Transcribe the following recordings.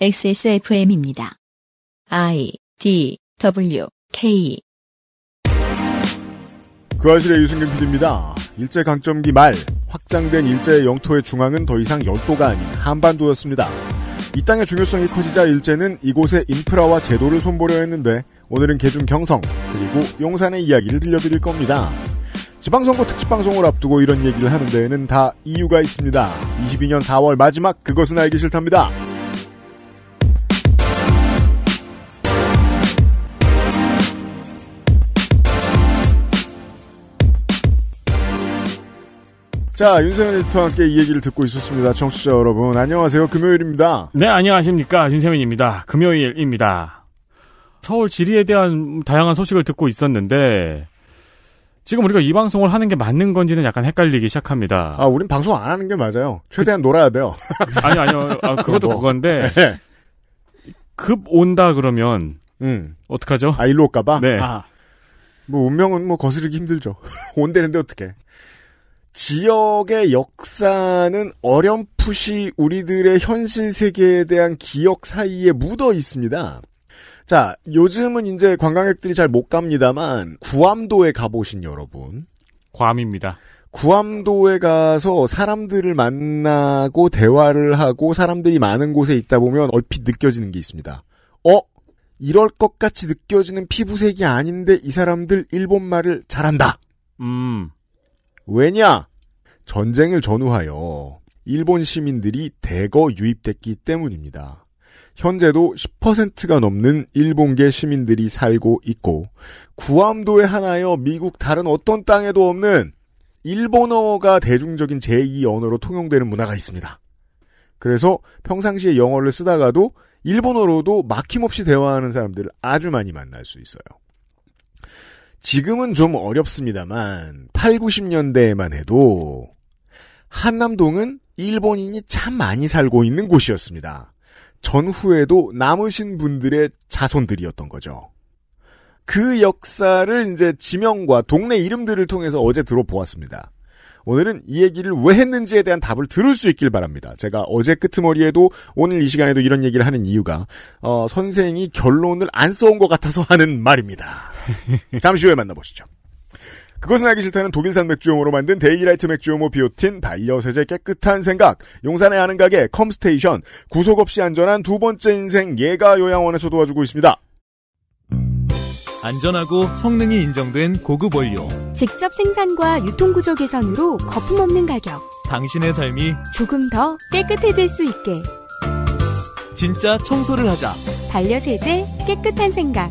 XSFM입니다. I D W K 그 아실의 유승균 PD입니다. 일제 강점기 말 확장된 일제의 영토의 중앙은 더 이상 열도가 아닌 한반도였습니다. 이 땅의 중요성이 커지자 일제는 이곳의 인프라와 제도를 손보려 했는데 오늘은 개중 경성 그리고 용산의 이야기를 들려드릴 겁니다. 지방선거 특집방송을 앞두고 이런 얘기를 하는 데에는 다 이유가 있습니다. 22년 4월 마지막 그것은 알기 싫답니다. 자, 윤세민 에디터와 함께 이 얘기를 듣고 있었습니다. 청취자 여러분, 안녕하세요. 금요일입니다. 네, 안녕하십니까. 윤세민입니다. 금요일입니다. 서울 지리에 대한 다양한 소식을 듣고 있었는데, 지금 우리가 이 방송을 하는 게 맞는 건지는 약간 헷갈리기 시작합니다. 아, 우린 방송 안 하는 게 맞아요. 최대한 그... 놀아야 돼요. 아니, 아니요. 아, 그것도 뭐. 그건데, 네. 급 온다 그러면, 음. 어떡하죠? 아, 일로 올까봐? 네. 아. 뭐, 운명은 뭐 거스르기 힘들죠. 온대는데 어떻게 지역의 역사는 어렴풋이 우리들의 현실 세계에 대한 기억 사이에 묻어 있습니다. 자, 요즘은 이제 관광객들이 잘 못 갑니다만 구암도에 가보신 여러분. 괌입니다. 구암도에 가서 사람들을 만나고 대화를 하고 사람들이 많은 곳에 있다 보면 얼핏 느껴지는 게 있습니다. 어? 이럴 것 같이 느껴지는 피부색이 아닌데 이 사람들 일본말을 잘한다. 음. 왜냐? 전쟁을 전후하여 일본 시민들이 대거 유입됐기 때문입니다. 현재도 10%가 넘는 일본계 시민들이 살고 있고 구암도에 하나여 미국 다른 어떤 땅에도 없는 일본어가 대중적인 제2 언어로 통용되는 문화가 있습니다. 그래서 평상시에 영어를 쓰다가도 일본어로도 막힘없이 대화하는 사람들을 아주 많이 만날 수 있어요. 지금은 좀 어렵습니다만 8, 90년대에만 해도 한남동은 일본인이 참 많이 살고 있는 곳이었습니다. 전후에도 남으신 분들의 자손들이었던 거죠. 그 역사를 이제 지명과 동네 이름들을 통해서 어제 들어보았습니다. 오늘은 이 얘기를 왜 했는지에 대한 답을 들을 수 있길 바랍니다. 제가 어제 끄트머리에도 오늘 이 시간에도 이런 얘기를 하는 이유가 어, 선생이 결론을 안 써온 것 같아서 하는 말입니다. 잠시 후에 만나보시죠. 그것은 알기 싫다는 독일산 맥주용으로 만든 데이라이트 맥주용모 비오틴, 반려세제 깨끗한 생각, 용산에 아는 가게 컴스테이션, 구속 없이 안전한 두 번째 인생 예가 요양원에서 도와주고 있습니다. 안전하고 성능이 인정된 고급 원료. 직접 생산과 유통구조 개선으로 거품 없는 가격. 당신의 삶이 조금 더 깨끗해질 수 있게. 진짜 청소를 하자. 반려세제 깨끗한 생각.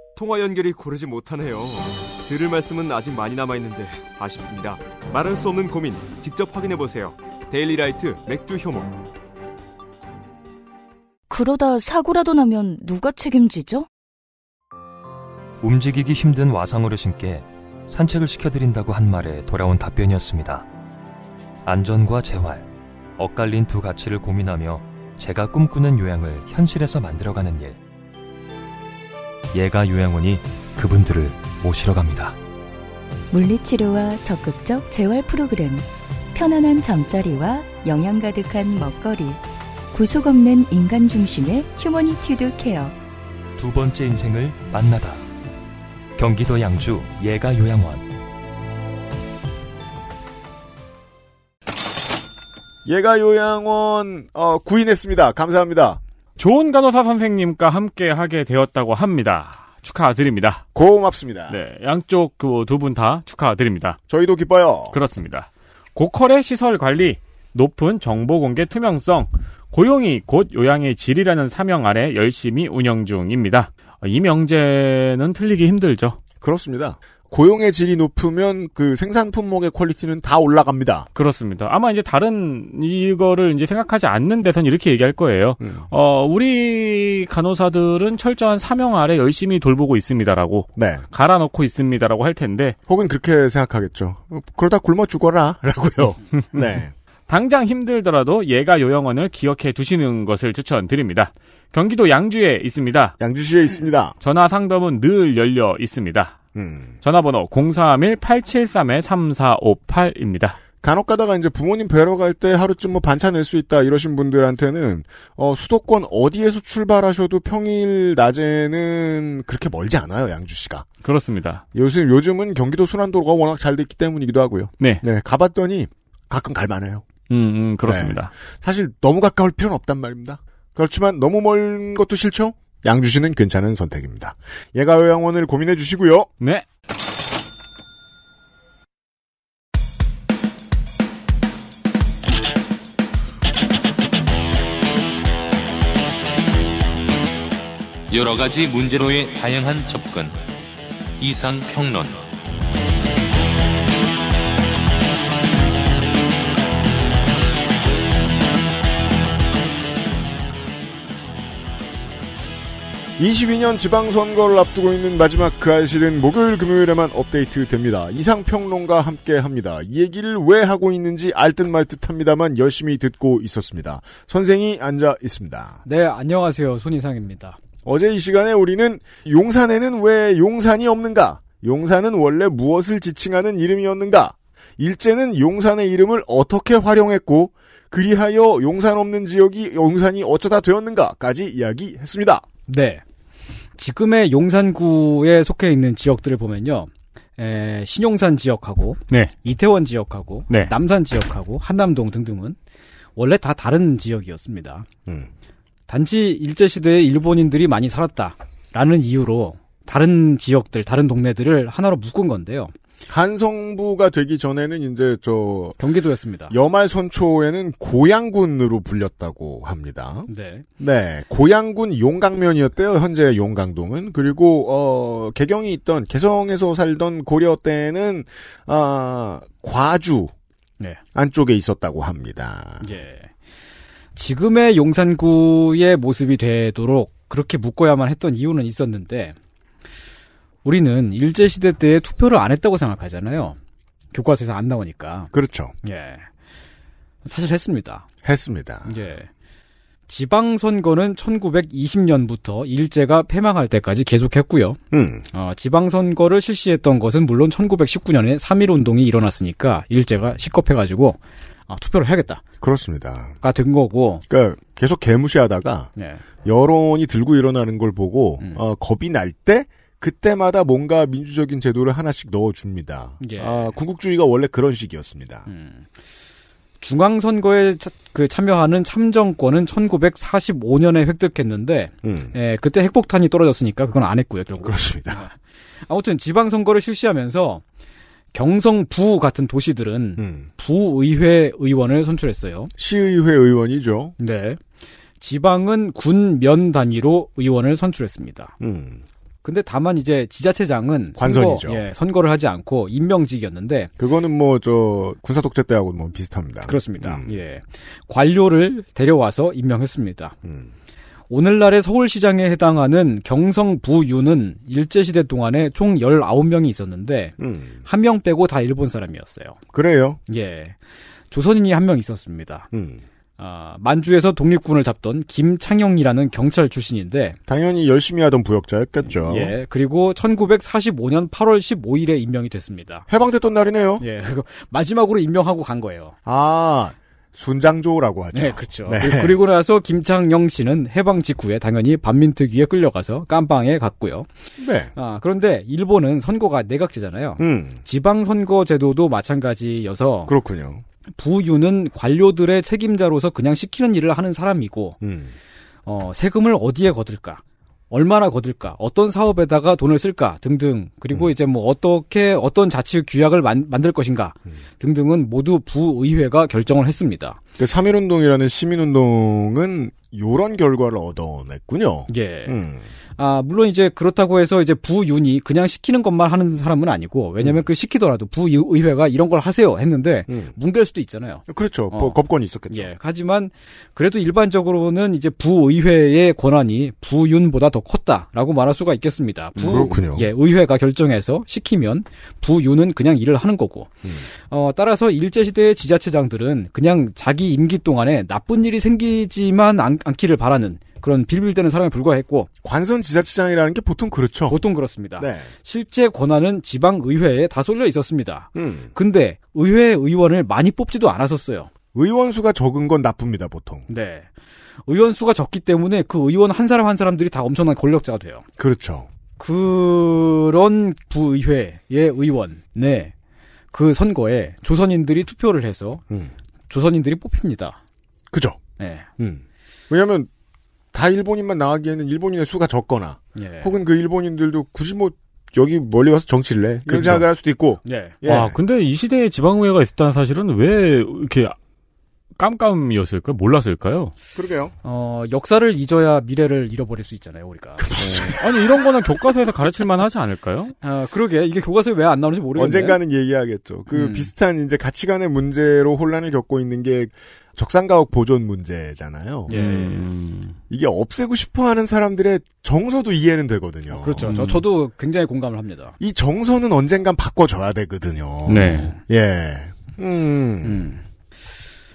통화 연결이 고르지 못하네요. 들을 말씀은 아직 많이 남아 있는데 아쉽습니다. 말할 수 없는 고민 직접 확인해 보세요. 데일리라이트 맥주 효모. 그러다 사고라도 나면 누가 책임지죠? 움직이기 힘든 와상 어르신께 산책을 시켜드린다고 한 말에 돌아온 답변이었습니다. 안전과 재활, 엇갈린 두 가치를 고민하며 제가 꿈꾸는 요양을 현실에서 만들어가는 일. 예가 요양원이 그분들을 모시러 갑니다. 물리치료와 적극적 재활 프로그램, 편안한 잠자리와 영양 가득한 먹거리, 구속 없는 인간 중심의 휴머니티드 케어. 두 번째 인생을 만나다. 경기도 양주 예가 요양원. 예가 요양원 어, 구인했습니다. 감사합니다. 좋은 간호사 선생님과 함께 하게 되었다고 합니다. 축하드립니다. 고맙습니다. 네, 양쪽 그두분 다 축하드립니다. 저희도 기뻐요. 그렇습니다. 고퀄의 시설 관리, 높은 정보 공개 투명성, 고용이 곧 요양의 질이라는 사명 아래 열심히 운영 중입니다. 이명제는 틀리기 힘들죠. 그렇습니다. 고용의 질이 높으면 그 생산 품목의 퀄리티는 다 올라갑니다. 그렇습니다. 아마 이제 다른 이거를 이제 생각하지 않는 데선 이렇게 얘기할 거예요. 음. 어, 우리 간호사들은 철저한 사명 아래 열심히 돌보고 있습니다라고 네. 갈아 놓고 있습니다라고 할 텐데 혹은 그렇게 생각하겠죠. 그러다 굶어 죽어라라고요. 네. 당장 힘들더라도 예가 요양원을 기억해 두시는 것을 추천드립니다. 경기도 양주에 있습니다. 양주시에 있습니다. 전화 상담은 늘 열려 있습니다. 음. 전화번호 031-873-3458입니다. 간혹 가다가 이제 부모님 뵈러 갈 때 하루쯤 뭐 반차 낼 수 있다 이러신 분들한테는 어, 수도권 어디에서 출발하셔도 평일 낮에는 그렇게 멀지 않아요 양주시가. 그렇습니다. 요즘 요즘은 경기도 순환도로가 워낙 잘 됐기 때문이기도 하고요. 네. 네 가봤더니 가끔 갈만해요. 음, 음 그렇습니다. 네. 사실 너무 가까울 필요는 없단 말입니다. 그렇지만 너무 먼 것도 싫죠. 양주시는 괜찮은 선택입니다. 예가요양원을 고민해 주시고요. 네. 여러 가지 문제로의 다양한 접근. 이상 평론. 22년 지방선거를 앞두고 있는 마지막 그 알실은 목요일 금요일에만 업데이트 됩니다. 이상평론과 함께 합니다. 이 얘기를 왜 하고 있는지 알듯말 듯합니다만 열심히 듣고 있었습니다. 선생이 앉아 있습니다. 네, 안녕하세요. 손희상입니다 어제 이 시간에 우리는 용산에는 왜 용산이 없는가? 용산은 원래 무엇을 지칭하는 이름이었는가? 일제는 용산의 이름을 어떻게 활용했고 그리하여 용산 없는 지역이 용산이 어쩌다 되었는가까지 이야기했습니다. 네. 지금의 용산구에 속해 있는 지역들을 보면요. 에, 신용산 지역하고 네. 이태원 지역하고 네. 남산 지역하고 한남동 등등은 원래 다 다른 지역이었습니다. 음. 단지 일제 시대에 일본인들이 많이 살았다라는 이유로 다른 지역들, 다른 동네들을 하나로 묶은 건데요. 한성부가 되기 전에는 이제 저 경기도였습니다. 여말 선초에는 고양군으로 불렸다고 합니다. 네. 네. 고양군 용강면이었대요. 현재 용강동은 그리고 어 개경이 있던 개성에서 살던 고려 때는 아 과주 네. 안쪽에 있었다고 합니다. 예. 지금의 용산구의 모습이 되도록 그렇게 묶어야만 했던 이유는 있었는데 우리는 일제시대 때 투표를 안 했다고 생각하잖아요. 교과서에서 안 나오니까. 그렇죠. 예. 사실 했습니다. 했습니다. 예. 지방선거는 1920년부터 일제가 폐망할 때까지 계속했고요. 음. 어, 지방선거를 실시했던 것은 물론 1919년에 3.1운동이 일어났으니까 일제가 시겁해가지고 아, 투표를 해야겠다. 그렇습니다. 가 된 거고. 그러니까 계속 개무시하다가 네. 여론이 들고 일어나는 걸 보고 음. 어, 겁이 날때 그때마다 뭔가 민주적인 제도를 하나씩 넣어줍니다. 예. 아, 군국주의가 원래 그런 식이었습니다. 음. 중앙선거에 차, 그 참여하는 참정권은 1945년에 획득했는데 음. 예, 그때 핵폭탄이 떨어졌으니까 그건 안 했고요. 결국. 그렇습니다. 아. 아무튼 지방선거를 실시하면서 경성부 같은 도시들은 음. 부의회 의원을 선출했어요. 시의회 의원이죠. 네. 지방은 군 면 단위로 의원을 선출했습니다. 음. 근데 다만 이제 지자체장은 관선이죠. 선거, 예, 선거를 하지 않고 임명직이었는데 그거는 뭐 저 군사 독재 때하고 뭐 비슷합니다. 그렇습니다. 음. 예, 관료를 데려와서 임명했습니다. 음. 오늘날의 서울시장에 해당하는 경성부유는 일제시대 동안에 총 19명이 있었는데 음. 한명 빼고 다 일본 사람이었어요. 그래요? 예. 조선인이 한 명 있었습니다. 음. 어, 만주에서 독립군을 잡던 김창영이라는 경찰 출신인데 당연히 열심히 하던 부역자였겠죠. 예, 그리고 1945년 8월 15일에 임명이 됐습니다. 해방됐던 날이네요. 예, 마지막으로 임명하고 간 거예요. 아, 순장조라고 하죠. 네, 그렇죠. 네. 그리고 나서 김창영 씨는 해방 직후에 당연히 반민특위에 끌려가서 깜방에 갔고요. 네. 아, 그런데 일본은 선거가 내각제잖아요. 음. 지방 선거 제도도 마찬가지여서 그렇군요. 부유는 관료들의 책임자로서 그냥 시키는 일을 하는 사람이고 음. 어, 세금을 어디에 거둘까? 얼마나 거둘까, 어떤 사업에다가 돈을 쓸까 등등, 그리고 음. 이제 뭐 어떻게 어떤 자치 규약을 만, 들 것인가 음. 등등은 모두 부의회가 결정을 했습니다. 그 3.1운동이라는 시민운동은 이런 결과를 얻어냈군요. 예. 음. 아, 물론 이제 그렇다고 해서 이제 부윤이 그냥 시키는 것만 하는 사람은 아니고, 왜냐면 음. 그 시키더라도 부의회가 이런 걸 하세요 했는데, 음. 뭉갤 수도 있잖아요. 그렇죠. 어. 법권이 있었겠죠. 예. 하지만, 그래도 일반적으로는 이제 부의회의 권한이 부윤보다 더 컸다라고 말할 수가 있겠습니다. 부, 음, 그렇군요. 예, 의회가 결정해서 시키면 부윤은 그냥 일을 하는 거고, 음. 어, 따라서 일제시대의 지자체장들은 그냥 자기 임기 동안에 나쁜 일이 생기지만 않, 않기를 바라는 그런 빌빌대는 사람에 불과했고 관선 지자체장이라는 게 보통 그렇죠. 보통 그렇습니다. 네. 실제 권한은 지방 의회에 다 쏠려 있었습니다. 음. 근데 의회 의원을 많이 뽑지도 않았었어요. 의원 수가 적은 건 나쁩니다, 보통. 네. 의원 수가 적기 때문에 그 의원 한 사람 한 사람들이 다 엄청난 권력자가 돼요. 그렇죠. 그런 부의회의 의원, 네. 그 선거에 조선인들이 투표를 해서 음. 조선인들이 뽑힙니다. 그죠. 네. 음. 왜냐하면 다 일본인만 나가기에는 일본인의 수가 적거나 예. 혹은 그 일본인들도 굳이 뭐 여기 멀리 와서 정치를 해그런 그렇죠. 생각을 할 수도 있고. 예. 예. 아 근데 이 시대에 지방의회가 있었다는 사실은 왜 이렇게 깜깜이었을까요? 몰랐을까요? 그러게요. 어, 역사를 잊어야 미래를 잃어버릴 수 있잖아요, 우리가. 그렇죠. 네. 아니, 이런 거는 교과서에서 가르칠만 하지 않을까요? 아, 그러게. 이게 교과서에 왜 안 나오는지 모르겠는데 언젠가는 얘기하겠죠. 그 음. 비슷한 이제 가치관의 문제로 혼란을 겪고 있는 게 적산가옥 보존 문제잖아요. 예. 음. 이게 없애고 싶어하는 사람들의 정서도 이해는 되거든요. 그렇죠. 음. 저, 저도 굉장히 공감을 합니다. 이 정서는 언젠간 바꿔줘야 되거든요. 네. 예. 음. 음.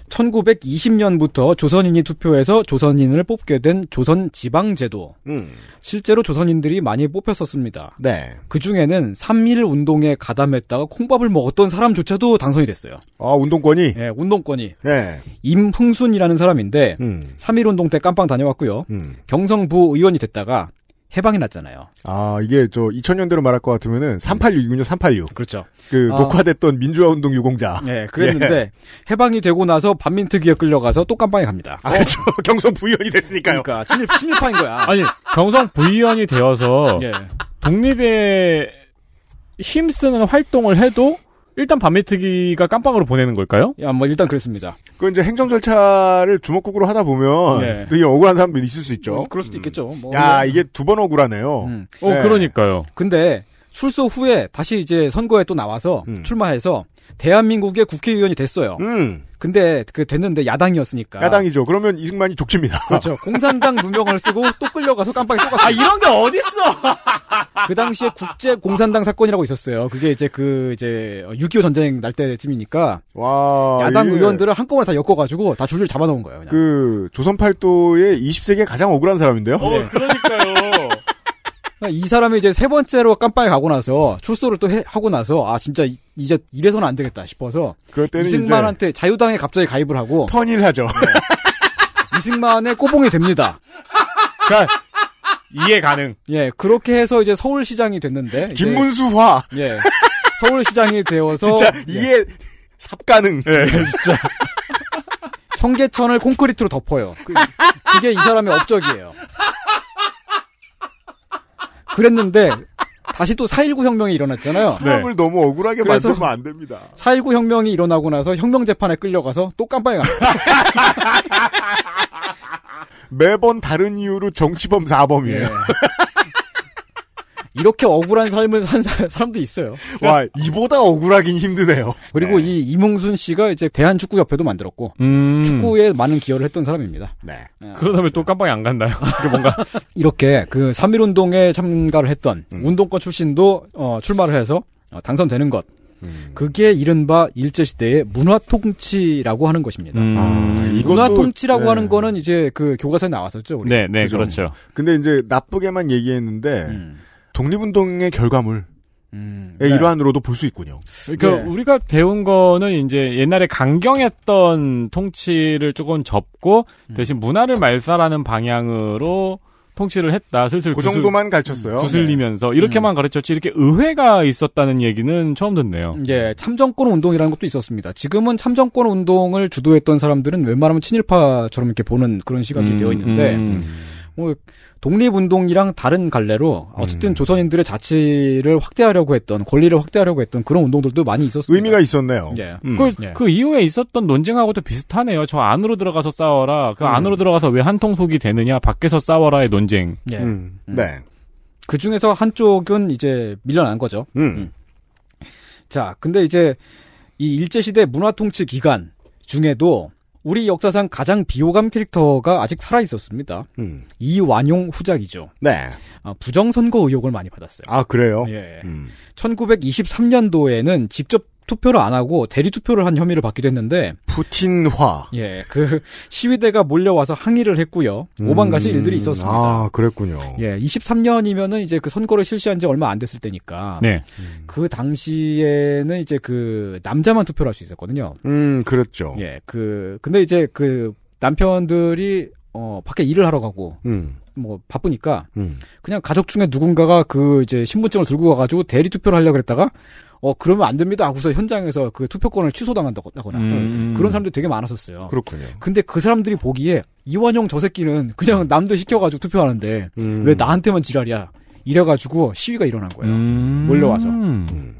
1920년부터 조선인이 투표해서 조선인을 뽑게 된 조선 지방제도. 음. 실제로 조선인들이 많이 뽑혔었습니다. 네. 그 중에는 3일 운동에 가담했다가 콩밥을 먹었던 사람조차도 당선이 됐어요. 아, 운동권이? 네, 운동권이. 네. 임흥순이라는 사람인데, 음. 3일 운동 때 깜빵 다녀왔고요. 음. 경성부 의원이 됐다가, 해방이 났잖아요. 아, 이게 저 2000년대로 말할 것 같으면은 3866년 386. 그렇죠. 그 어... 녹화됐던 민주화 운동 유공자. 네, 그랬는데 예. 해방이 되고 나서 반민특위에 끌려가서 또깜방에 갑니다. 아, 그렇죠. 어. 경성 부의원이 됐으니까요. 그러니까 친일 친일파인 거야. 아니, 경성 부의원이 되어서 예. 독립에 힘쓰는 활동을 해도 일단 반매특위가 깜빵으로 보내는 걸까요? 야, 뭐 일단 그렇습니다. 그 이제 행정 절차를 주먹국으로 하다 보면 네. 또이 억울한 사람도 있을 수 있죠. 음, 그럴 수도 음. 있겠죠. 뭐 야, 이게 두 번 억울하네요. 음. 어, 네. 그러니까요. 근데 출소 후에 다시 이제 선거에 또 나와서 음. 출마해서 대한민국의 국회의원이 됐어요. 음. 근데 그 됐는데 야당이었으니까. 야당이죠. 그러면 이승만이 족칩니다. 그렇죠. 공산당 누명을 쓰고 또 끌려가서 깜빡이 쏘았어요아 이런 게 어딨어. 그 당시에 국제 공산당 사건이라고 있었어요. 그게 이제 그 이제 6.25 전쟁 날 때쯤이니까 와 야당 예. 의원들을 한꺼번에 다 엮어가지고 다 줄줄 잡아놓은 거예요. 그냥. 그 조선팔도의 20세기에 가장 억울한 사람인데요. 어 네. 그러니까요. 그러니까 이 사람이 이제 세 번째로 깜빡이 가고 나서 출소를 또 해, 하고 나서 아 진짜 이제 이래서는 안 되겠다 싶어서 이승만한테 자유당에 갑자기 가입을 하고 턴일하죠. 네. 이승만의 꼬봉이 됩니다. 그러니까 이해 가능. 예, 그렇게 해서 이제 서울시장이 됐는데 김문수화. 예, 서울시장이 되어서 진짜 예. 이해 삽가능. 예, 진짜. 청계천을 콘크리트로 덮어요. 그, 그게 이 사람의 업적이에요. 그랬는데 다시 또 4.19 혁명이 일어났잖아요. 사람을 네. 너무 억울하게 만들면 안 됩니다. 4.19 혁명이 일어나고 나서 혁명 재판에 끌려가서 또 깜빵에 갑니다. 매번 다른 이유로 정치범 사범이에요 네. 이렇게 억울한 삶을 산 사람도 있어요. 그러니까 와 이보다 억울하긴 힘드네요. 그리고 네. 이 이몽순 씨가 이제 대한축구협회도 만들었고 음. 축구에 많은 기여를 했던 사람입니다. 네. 네 그러다 보면 또 깜빡이 안 간다요. 뭔가 이렇게 그 삼일운동에 참가를 했던 음. 운동권 출신도 어, 출마를 해서 어, 당선되는 것. 음. 그게 이른바 일제시대의 문화통치라고 하는 것입니다. 음. 아, 이것도, 문화통치라고 네. 하는 거는 이제 그 교과서에 나왔었죠. 우리. 네, 네, 그렇죠? 그렇죠 근데 이제 나쁘게만 얘기했는데, 음. 독립운동의 결과물. 음, 네. 일환으로도 볼 수 있군요. 그러니까 네. 우리가 배운 거는 이제 옛날에 강경했던 통치를 조금 접고 음. 대신 문화를 말살하는 방향으로 통치를 했다. 슬슬 그 구슬, 정도만 가르쳤어요. 구슬리면서 네. 이렇게만 음. 가르쳤지 이렇게 의회가 있었다는 얘기는 처음 듣네요. 예, 참정권 운동이라는 것도 있었습니다. 지금은 참정권 운동을 주도했던 사람들은 웬만하면 친일파처럼 이렇게 보는 그런 시각이 음, 되어 있는데 음. 뭐 독립운동이랑 다른 갈래로 어쨌든 음. 조선인들의 자치를 확대하려고 했던 권리를 확대하려고 했던 그런 운동들도 많이 있었어요. 의미가 있었네요. 예. 음. 그, 그, 예. 그 이후에 있었던 논쟁하고도 비슷하네요. 저 안으로 들어가서 싸워라. 그 음. 안으로 들어가서 왜 한통속이 되느냐 밖에서 싸워라의 논쟁. 예. 음. 음. 네. 그 중에서 한쪽은 이제 밀려난 거죠. 음. 자, 근데 이제 이 일제시대 문화통치 기간 중에도 우리 역사상 가장 비호감 캐릭터가 아직 살아 있었습니다. 음. 이완용 후작이죠. 네. 아, 부정선거 의혹을 많이 받았어요. 아 그래요? 예. 음. 1923년도에는 직접 투표를 안 하고 대리 투표를 한 혐의를 받기도 했는데 푸틴화 예그 시위대가 몰려와서 항의를 했고요 오만가지 시 음, 일들이 있었습니다 아 그랬군요 예 23년이면은 이제 그 선거를 실시한 지 얼마 안 됐을 때니까 네그 음. 당시에는 이제 그 남자만 투표를 할 수 있었거든요 음 그랬죠 예그 근데 이제 그 남편들이 어 밖에 일을 하러 가고 음. 뭐 바쁘니까 음. 그냥 가족 중에 누군가가 그 이제 신분증을 들고 가가지고 대리 투표를 하려 그랬다가 어 그러면 안 됩니다 하고서 현장에서 그 투표권을 취소당한다거나 음, 음, 음. 그런 사람들이 되게 많았었어요. 그렇군요. 근데 그 사람들이 보기에 이완용 저 새끼는 그냥 음. 남들 시켜가지고 투표하는데 음. 왜 나한테만 지랄이야 이래가지고 시위가 일어난 거예요. 몰려와서. 음.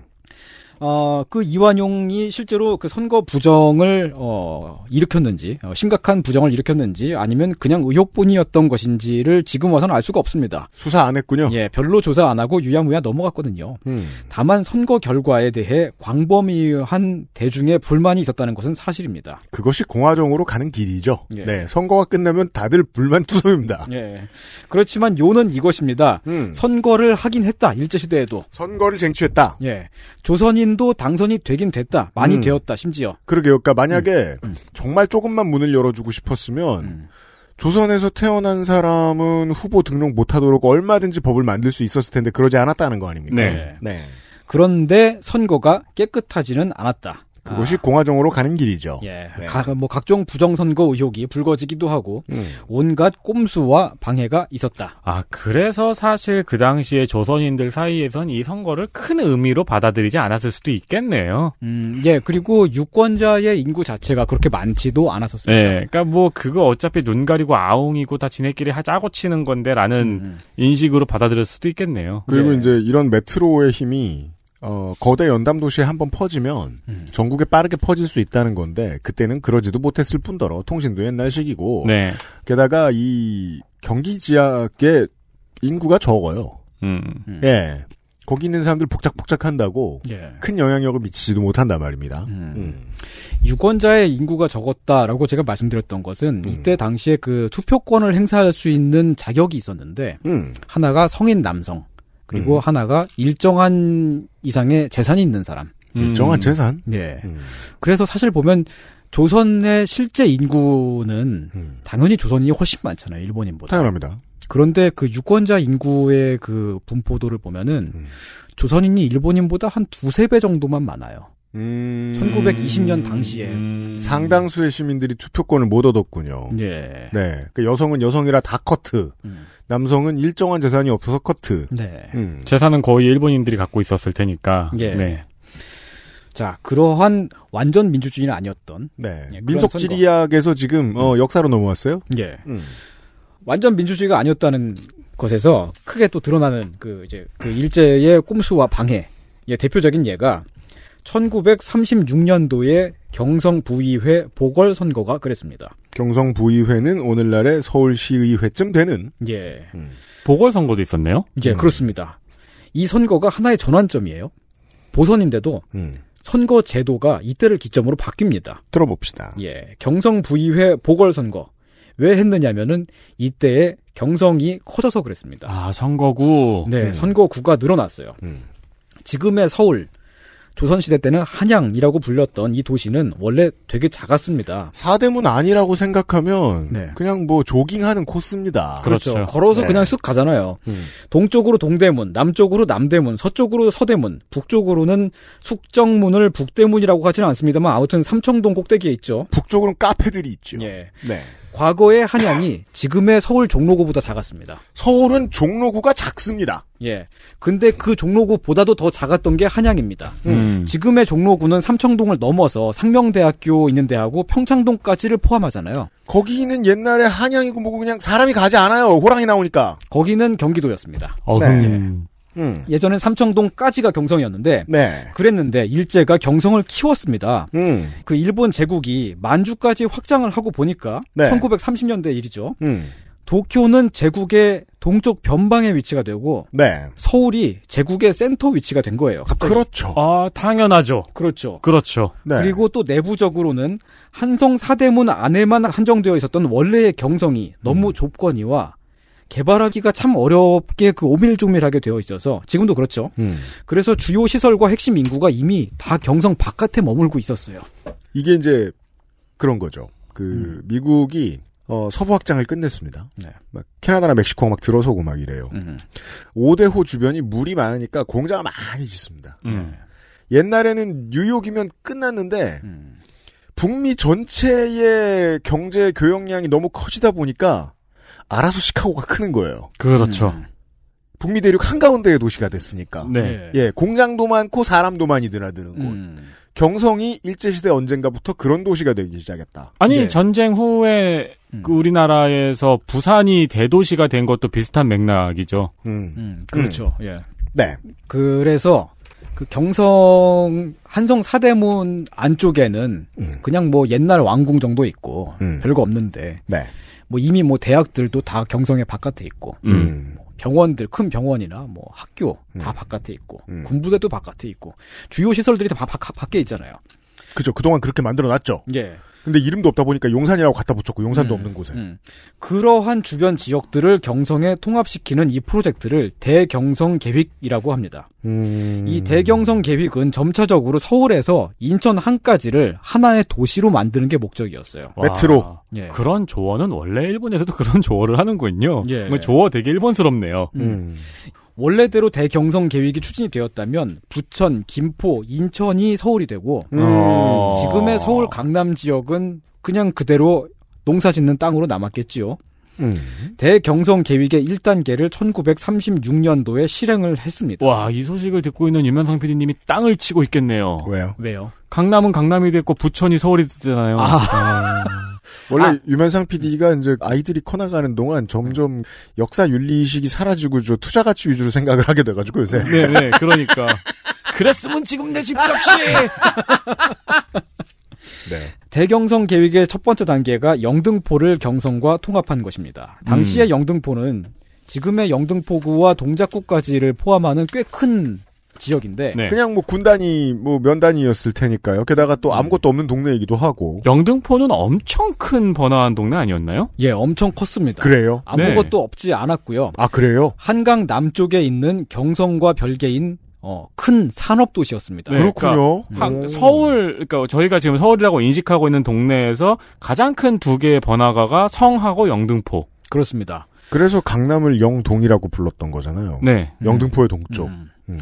어, 그 이완용이 실제로 그 선거 부정을 어, 일으켰는지 어, 심각한 부정을 일으켰는지 아니면 그냥 의혹뿐이었던 것인지를 지금 와서는 알 수가 없습니다. 수사 안 했군요. 예, 별로 조사 안 하고 유야무야 넘어갔거든요. 음. 다만 선거 결과에 대해 광범위한 대중의 불만이 있었다는 것은 사실입니다. 그것이 공화정으로 가는 길이죠. 예. 네, 선거가 끝나면 다들 불만 투성입니다. 예. 그렇지만 요는 이것입니다. 음. 선거를 하긴 했다. 일제 시대에도 선거를 쟁취했다. 예. 조선인 국민도 당선이 되긴 됐다. 많이 음. 되었다, 심지어. 그러게요. 그러니까 만약에 음. 음. 정말 조금만 문을 열어주고 싶었으면 음. 조선에서 태어난 사람은 후보 등록 못하도록 얼마든지 법을 만들 수 있었을 텐데 그러지 않았다는 거 아닙니까? 네. 네. 그런데 선거가 깨끗하지는 않았다. 그것이 아. 공화정으로 가는 길이죠. 예. 네. 가, 뭐 각종 부정선거 의혹이 불거지기도 하고 음. 온갖 꼼수와 방해가 있었다. 아 그래서 사실 그 당시에 조선인들 사이에선 이 선거를 큰 의미로 받아들이지 않았을 수도 있겠네요. 음, 예. 그리고 유권자의 인구 자체가 그렇게 많지도 않았었습니다. 예. 그러니까 뭐 그거 어차피 눈 가리고 아웅이고 다 지네끼리 하자고 치는 건데라는 음. 음. 인식으로 받아들일 수도 있겠네요. 그리고 예. 이제 이런 메트로의 힘이 어, 거대 연담 도시에 한번 퍼지면 음. 전국에 빠르게 퍼질 수 있다는 건데 그때는 그러지도 못했을 뿐더러 통신도 옛날식이고 네. 게다가 이 경기 지역의 인구가 적어요. 음. 음. 예. 거기 있는 사람들 복작복작한다고 예. 큰 영향력을 미치지도 못한단 말입니다. 음. 음. 유권자의 인구가 적었다라고 제가 말씀드렸던 것은 음. 이때 당시에 그 투표권을 행사할 수 있는 자격이 있었는데 음. 하나가 성인 남성, 그리고 음. 하나가 일정한 이상의 재산이 있는 사람. 음. 일정한 재산? 예. 음. 그래서 사실 보면 조선의 실제 인구는 음. 당연히 조선이 훨씬 많잖아요. 일본인보다. 당연합니다. 그런데 그 유권자 인구의 그 분포도를 보면은 음. 조선인이 일본인보다 한 두세 배 정도만 많아요. 음... 1920년 당시에 음... 상당수의 시민들이 투표권을 못 얻었군요. 예. 네. 그 여성은 여성이라 다 커트. 음. 남성은 일정한 재산이 없어서 커트. 네. 음. 재산은 거의 일본인들이 갖고 있었을 테니까. 예. 네. 자, 그러한 완전 민주주의는 아니었던 네. 예, 민속 지리학에서 지금 어, 음. 역사로 넘어왔어요. 예. 음. 완전 민주주의가 아니었다는 것에서 크게 또 드러나는 그 이제 그 일제의 꼼수와 방해. 예, 대표적인 예가 1936년도에 경성부의회 보궐선거가 그랬습니다. 경성부의회는 오늘날의 서울시의회쯤 되는 예 음. 보궐선거도 있었네요. 예 음. 그렇습니다. 이 선거가 하나의 전환점이에요. 보선인데도 음. 선거 제도가 이때를 기점으로 바뀝니다. 들어봅시다. 예 경성부의회 보궐선거 왜 했느냐면은 이때에 경성이 커져서 그랬습니다. 아 선거구 네 음. 선거구가 늘어났어요. 음. 지금의 서울 조선시대 때는 한양이라고 불렸던 이 도시는 원래 되게 작았습니다. 사대문 아니라고 생각하면 네. 그냥 뭐 조깅하는 코스입니다. 그렇죠. 그렇죠. 걸어서 네. 그냥 쓱 가잖아요. 음. 동쪽으로 동대문, 남쪽으로 남대문, 서쪽으로 서대문, 북쪽으로는 숙정문을 북대문이라고 하지는 않습니다만 아무튼 삼청동 꼭대기에 있죠. 북쪽으로는 카페들이 있죠. 예. 네. 과거의 한양이 지금의 서울 종로구보다 작았습니다. 서울은 종로구가 작습니다. 예. 근데 그 종로구보다도 더 작았던 게 한양입니다. 음. 음. 지금의 종로구는 삼청동을 넘어서 상명대학교 있는 데하고 평창동까지를 포함하잖아요. 거기는 옛날에 한양이고 뭐고 그냥 사람이 가지 않아요. 호랑이 나오니까. 거기는 경기도였습니다. 어, 네. 음. 음. 예전엔 삼청동까지가 경성이었는데 네. 그랬는데 일제가 경성을 키웠습니다. 음. 그 일본 제국이 만주까지 확장을 하고 보니까 네. 1930년대 일이죠. 음. 도쿄는 제국의 동쪽 변방의 위치가 되고 네. 서울이 제국의 센터 위치가 된 거예요. 갑자기. 그렇죠. 아 당연하죠. 그렇죠. 그렇죠. 네. 그리고 또 내부적으로는 한성 사대문 안에만 한정되어 있었던 원래의 경성이 너무 음. 좁거니와 개발하기가 참 어렵게 그 오밀조밀하게 되어 있어서 지금도 그렇죠. 음. 그래서 주요 시설과 핵심 인구가 이미 다 경성 바깥에 머물고 있었어요. 이게 이제 그런 거죠. 그 음. 미국이 어, 서부 확장을 끝냈습니다. 네. 막 캐나다나 멕시코 막 들어서고 막 이래요. 음. 5대호 주변이 물이 많으니까 공장을 많이 짓습니다. 음. 옛날에는 뉴욕이면 끝났는데 음. 북미 전체의 경제 교역량이 너무 커지다 보니까 알아서 시카고가 크는 거예요. 그렇죠. 음. 북미 대륙 한가운데의 도시가 됐으니까. 네. 예, 공장도 많고 사람도 많이 드나드는 곳. 음. 경성이 일제시대 언젠가부터 그런 도시가 되기 시작했다. 아니, 네. 전쟁 후에 음. 그 우리나라에서 부산이 대도시가 된 것도 비슷한 맥락이죠. 음. 음, 음. 그렇죠. 예. 네. 그래서 그 경성 한성 사대문 안쪽에는 그냥 뭐 옛날 왕궁 정도 있고 별거 없는데 네. 뭐 이미 뭐 대학들도 다 경성의 바깥에 있고 음. 뭐 병원들 큰 병원이나 뭐 학교 음. 다 바깥에 있고 음. 군부대도 바깥에 있고 주요 시설들이 다 바, 바, 밖에 있잖아요. 그죠. 그동안 그렇게 만들어 놨죠. 예. 근데 이름도 없다 보니까 용산이라고 갖다 붙였고 용산도 음, 없는 곳에. 음. 그러한 주변 지역들을 경성에 통합시키는 이 프로젝트를 대경성 계획이라고 합니다. 음... 이 대경성 계획은 점차적으로 서울에서 인천 한까지를 하나의 도시로 만드는 게 목적이었어요. 와, 메트로. 예. 그런 조언은 원래 일본에서도 그런 조언을 하는군요. 예. 조어 되게 일본스럽네요. 음. 음. 원래대로 대경성 계획이 추진이 되었다면 부천, 김포, 인천이 서울이 되고 음. 어. 지금의 서울 강남 지역은 그냥 그대로 농사 짓는 땅으로 남았겠지요. 음. 대경성 계획의 1단계를 1936년도에 실행을 했습니다. 와, 이 소식을 듣고 있는 유면상 PD님이 땅을 치고 있겠네요. 왜요? 왜요? 강남은 강남이 됐고 부천이 서울이 됐잖아요. 아. 아. 원래 아. 유면상 PD가 이제 아이들이 커나가는 동안 점점 역사 윤리 의식이 사라지고 저 투자 가치 위주로 생각을 하게 돼가지고 요새. 네네 네, 그러니까. 그랬으면 지금 내 집값이. 네. 대경성 계획의 첫 번째 단계가 영등포를 경성과 통합한 것입니다. 당시의 음. 영등포는 지금의 영등포구와 동작구까지를 포함하는 꽤큰 지역인데 네. 그냥 뭐 군단이 뭐 면단이었을 테니까요. 게다가 또 음. 아무것도 없는 동네이기도 하고 영등포는 엄청 큰 번화한 동네 아니었나요? 예, 엄청 컸습니다. 그래요? 아무것도 네. 없지 않았고요. 아 그래요? 한강 남쪽에 있는 경성과 별개인 어, 큰 산업 도시였습니다. 네, 그러니까 그렇군요. 그러니까 한, 서울, 그러니까 저희가 지금 서울이라고 인식하고 있는 동네에서 가장 큰 두 개의 번화가가 성하고 영등포. 그렇습니다. 그래서 강남을 영동이라고 불렀던 거잖아요. 네. 음. 영등포의 동쪽. 음. 음.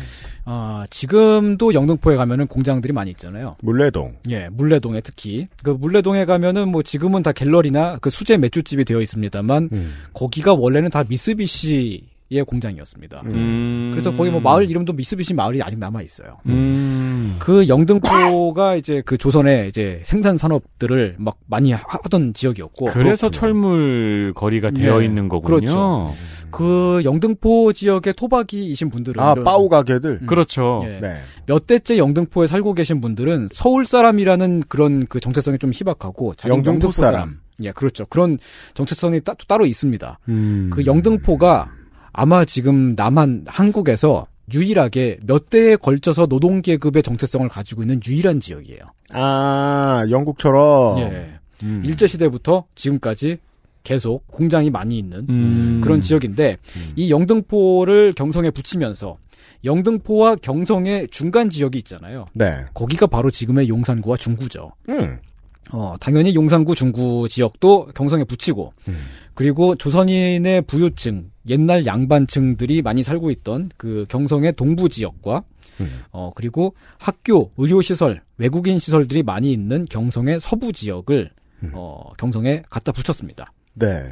어, 지금도 영등포에 가면은 공장들이 많이 있잖아요. 물레동. 예, 물레동에 특히 그 물레동에 가면은 뭐 지금은 다 갤러리나 그 수제 맥주집이 되어 있습니다만 음. 거기가 원래는 다 미쓰비시 의 공장이었습니다. 음. 그래서 거기 뭐 마을 이름도 미쓰비시 마을이 아직 남아 있어요. 음. 그 영등포가 이제 그 조선의 이제 생산 산업들을 막 많이 하던 지역이었고 그래서 그렇군요. 철물 거리가 음, 되어 네. 있는 거군요. 그렇죠. 그 영등포 지역의 토박이이신 분들은 아 빠우 가게들 음. 그렇죠. 예. 네. 몇 대째 영등포에 살고 계신 분들은 서울 사람이라는 그런 그 정체성이 좀 희박하고 영등포, 영등포 사람. 사람. 예, 그렇죠. 그런 정체성이 따, 따로 있습니다. 음. 그 영등포가 아마 지금 남한 한국에서 유일하게 몇 대에 걸쳐서 노동 계급의 정체성을 가지고 있는 유일한 지역이에요. 아, 영국처럼 예. 음. 일제 시대부터 지금까지 계속 공장이 많이 있는 음. 그런 지역인데 음. 이 영등포를 경성에 붙이면서 영등포와 경성의 중간 지역이 있잖아요. 네. 거기가 바로 지금의 용산구와 중구죠. 음. 어, 당연히 용산구 중구 지역도 경성에 붙이고 음. 그리고 조선인의 부유층 옛날 양반층들이 많이 살고 있던 그 경성의 동부 지역과 음. 어 그리고 학교, 의료 시설, 외국인 시설들이 많이 있는 경성의 서부 지역을 음. 어 경성에 갖다 붙였습니다. 네.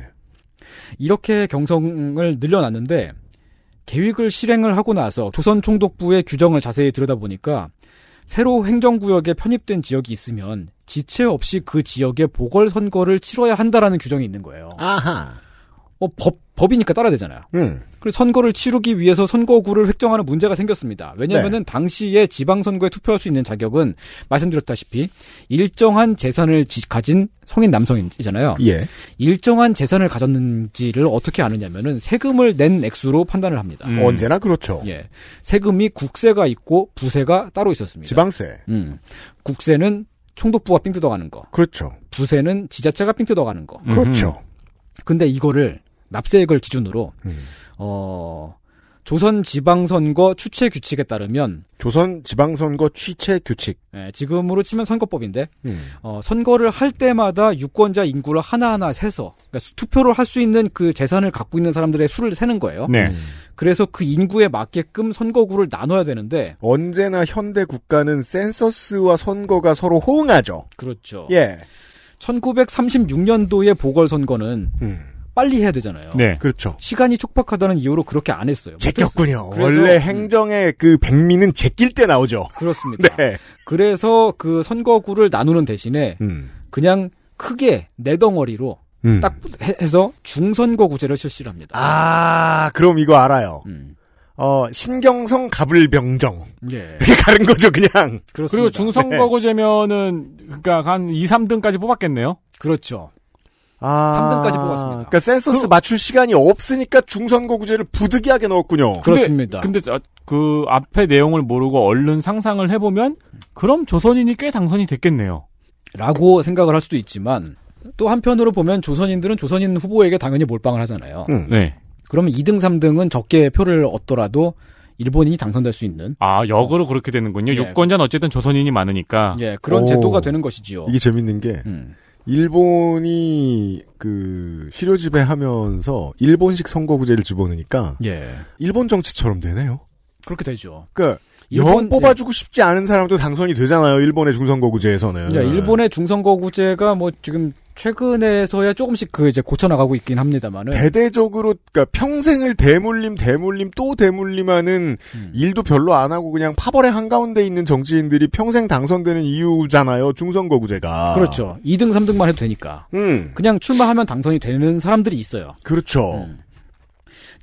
이렇게 경성을 늘려놨는데 계획을 실행을 하고 나서 조선 총독부의 규정을 자세히 들여다보니까 새로 행정구역에 편입된 지역이 있으면 지체 없이 그 지역의 보궐선거를 치러야 한다라는 규정이 있는 거예요. 아하. 어, 법, 법이니까 따라야 되잖아요. 음. 그리고 선거를 치르기 위해서 선거구를 획정하는 문제가 생겼습니다. 왜냐면은 네. 당시에 지방선거에 투표할 수 있는 자격은 말씀드렸다시피 일정한 재산을 지, 가진 성인 남성이잖아요. 예. 일정한 재산을 가졌는지를 어떻게 아느냐면은 세금을 낸 액수로 판단을 합니다. 음. 언제나 그렇죠. 예. 세금이 국세가 있고 부세가 따로 있었습니다. 지방세. 음. 국세는 총독부가 삥 뜯어가는 거. 그렇죠. 부세는 지자체가 삥 뜯어가는 거. 그렇죠. 근데 이거를 납세액을 기준으로 음. 어 조선 지방선거 추체 규칙에 따르면 조선 지방선거 취체 규칙. 네, 지금으로 치면 선거법인데 음. 어, 선거를 할 때마다 유권자 인구를 하나하나 세서 그러니까 투표를 할 수 있는 그 재산을 갖고 있는 사람들의 수를 세는 거예요. 네. 음. 그래서 그 인구에 맞게끔 선거구를 나눠야 되는데 언제나 현대 국가는 센서스와 선거가 서로 호응하죠. 그렇죠. 예. 1936년도의 보궐선거는 음. 빨리 해야 되잖아요. 네. 그렇죠. 시간이 촉박하다는 이유로 그렇게 안 했어요. 제꼈군요. 원래 행정의 음. 그 백미는 제낄 때 나오죠. 그렇습니다. 네. 그래서 그 선거구를 나누는 대신에 음. 그냥 크게 내 네 덩어리로 음. 딱 해서 중선거구제를 실시를 합니다. 아, 그럼 이거 알아요. 음. 어, 신경성 가불병정. 예. 가는 거죠, 그냥. 그렇습니다. 그리고 중선거구제면은, 그니까 러한 2, 3등까지 뽑았겠네요? 그렇죠. 아, 3등까지 뽑았습니다. 그러니까 센서스 그, 맞출 시간이 없으니까 중선거구제를 부득이하게 넣었군요. 그렇습니다. 근데, 근데 그 앞에 내용을 모르고 얼른 상상을 해보면 그럼 조선인이 꽤 당선이 됐겠네요. 라고 생각을 할 수도 있지만 또 한편으로 보면 조선인들은 조선인 후보에게 당연히 몰빵을 하잖아요. 음. 네. 그러면 2등, 3등은 적게 표를 얻더라도 일본인이 당선될 수 있는. 아, 역으로 그렇게 되는군요. 예. 유권자는 어쨌든 조선인이 많으니까. 예, 그런 오. 제도가 되는 것이지요. 이게 재밌는 게, 음. 일본이 그 실효 지배하면서 일본식 선거구제를 집어넣으니까 예. 일본 정치처럼 되네요. 그렇게 되죠. 그러니까 영 예. 뽑아주고 예. 싶지 않은 사람도 당선이 되잖아요. 일본의 중선거구제에서는. 예, 일본의 중선거구제가 뭐 지금 최근에서야 조금씩 그 이제 고쳐나가고 있긴 합니다만은 대대적으로 그니까 평생을 대물림 대물림 또 대물림하는 음. 일도 별로 안 하고 그냥 파벌의 한가운데 있는 정치인들이 평생 당선되는 이유잖아요 중선거구제가 그렇죠 2등 3등만 해도 되니까 음. 그냥 출마하면 당선이 되는 사람들이 있어요 그렇죠 음.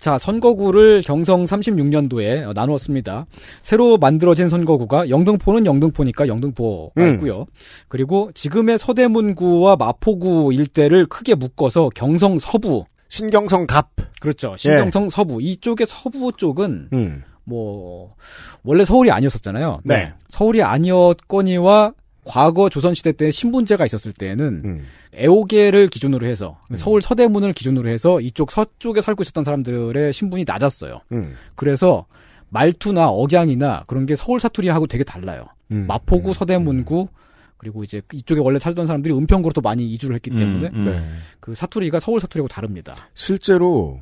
자, 선거구를 경성 36년도에 어, 나누었습니다. 새로 만들어진 선거구가 영등포는 영등포니까 영등포가 음. 고요 그리고 지금의 서대문구와 마포구 일대를 크게 묶어서 경성 서부 신경성 갑. 그렇죠. 신경성 예. 서부. 이쪽의 서부 쪽은 음. 뭐 원래 서울이 아니었었잖아요. 네. 네. 서울이 아니었거니와 과거 조선시대 때 신분제가 있었을 때에는 음. 애오개를 기준으로 해서 음. 서울 서대문을 기준으로 해서 이쪽 서쪽에 살고 있었던 사람들의 신분이 낮았어요. 음. 그래서 말투나 억양이나 그런 게 서울 사투리하고 되게 달라요. 음. 마포구, 음. 서대문구 그리고 이제 이쪽에 원래 살던 사람들이 은평구로 또 많이 이주를 했기 때문에 네. 그 사투리가 서울 사투리하고 다릅니다. 실제로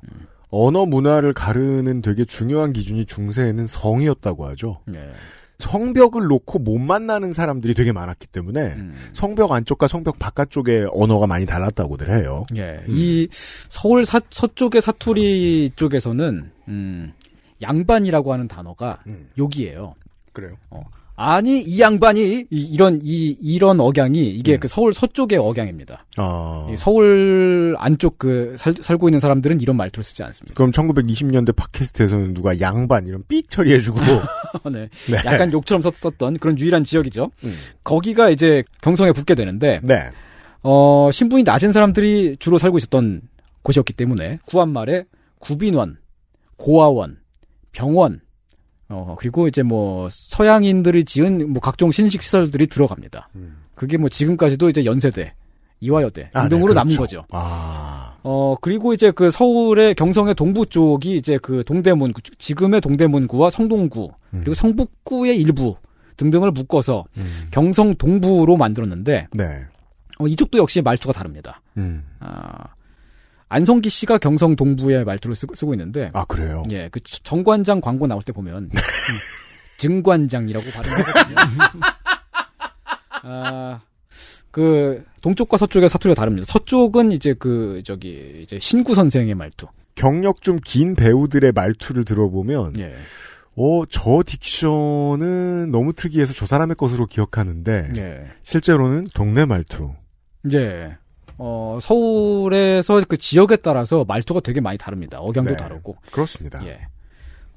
언어 문화를 가르는 되게 중요한 기준이 중세에는 성이었다고 하죠. 네. 성벽을 놓고 못 만나는 사람들이 되게 많았기 때문에 음. 성벽 안쪽과 성벽 바깥쪽의 언어가 많이 달랐다고들 해요. 예, 음. 이 서울 사, 서쪽의 사투리 쪽에서는 음, 양반이라고 하는 단어가 음. 여기예요. 그래요? 어, 아니 이 양반이 이, 런 이, 이런 억양이 이게 음. 그 서울 서쪽의 억양입니다. 어. 서울 안쪽 그 살, 살고 있는 사람들은 이런 말투를 쓰지 않습니다. 그럼 1920년대 팟캐스트에서는 누가 양반 이런 삑 처리해주고 네. 네. 약간 욕처럼 썼, 던 그런 유일한 지역이죠. 음. 거기가 이제 경성에 붙게 되는데 네. 어, 신분이 낮은 사람들이 주로 살고 있었던 곳이었기 때문에 구한말에 구빈원, 고아원, 병원 어, 그리고 이제 뭐 서양인들이 지은 뭐 각종 신식 시설들이 들어갑니다. 음. 그게 뭐 지금까지도 이제 연세대, 이화여대 아, 네, 등등으로 네, 그렇죠. 남은 거죠. 아. 어, 그리고 이제 그 서울의 경성의 동부 쪽이 이제 그 동대문구, 그 지금의 동대문구와 성동구, 음. 그리고 성북구의 일부 등등을 묶어서 음. 경성 동부로 만들었는데 네. 어, 이쪽도 역시 말투가 다릅니다. 음. 아, 안성기 씨가 경성 동부의 말투를 쓰고, 쓰고 있는데 아 그래요? 예, 그 정관장 광고 나올 때 보면 음, 증관장이라고 발음하거든요. 아, 그 동쪽과 서쪽의 사투리가 다릅니다. 서쪽은 이제 그 저기 이제 신구 선생의 말투. 경력 좀 긴 배우들의 말투를 들어보면 예. 어, 저 딕션은 너무 특이해서 저 사람의 것으로 기억하는데 예. 실제로는 동네 말투. 예. 어, 서울에서 그 지역에 따라서 말투가 되게 많이 다릅니다. 억양도 네, 다르고. 그렇습니다. 예.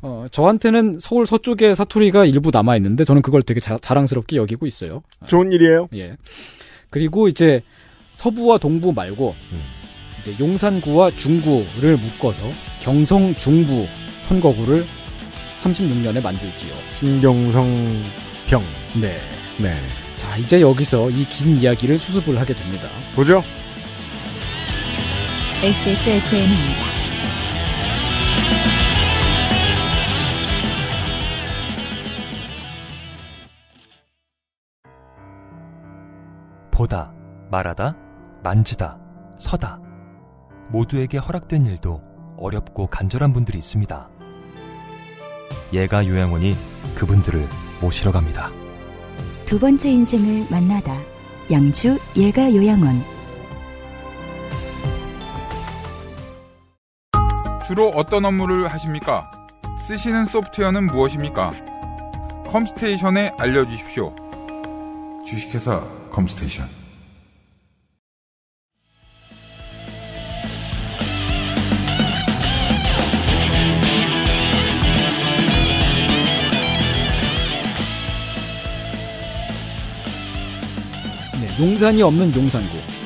어, 저한테는 서울 서쪽에 사투리가 일부 남아있는데 저는 그걸 되게 자, 랑스럽게 여기고 있어요. 어. 좋은 일이에요. 예. 그리고 이제 서부와 동부 말고 음. 이제 용산구와 중구를 묶어서 경성 중부 선거구를 36년에 만들지요. 신경성평. 네. 네. 자, 이제 여기서 이 긴 이야기를 수습을 하게 됩니다. 보죠. XSFM입니다. 보다, 말하다, 만지다, 서다. 모두에게 허락된 일도 어렵고 간절한 분들이 있습니다. 예가 요양원이 그분들을 모시러 갑니다. 두 번째 인생을 만나다. 양주 예가 요양원. 주로 어떤 업무를 하십니까? 쓰시는 소프트웨어는 무엇입니까? 컴스테이션에 알려주십시오. 주식회사 컴스테이션. 네, 용산이 없는 용산구.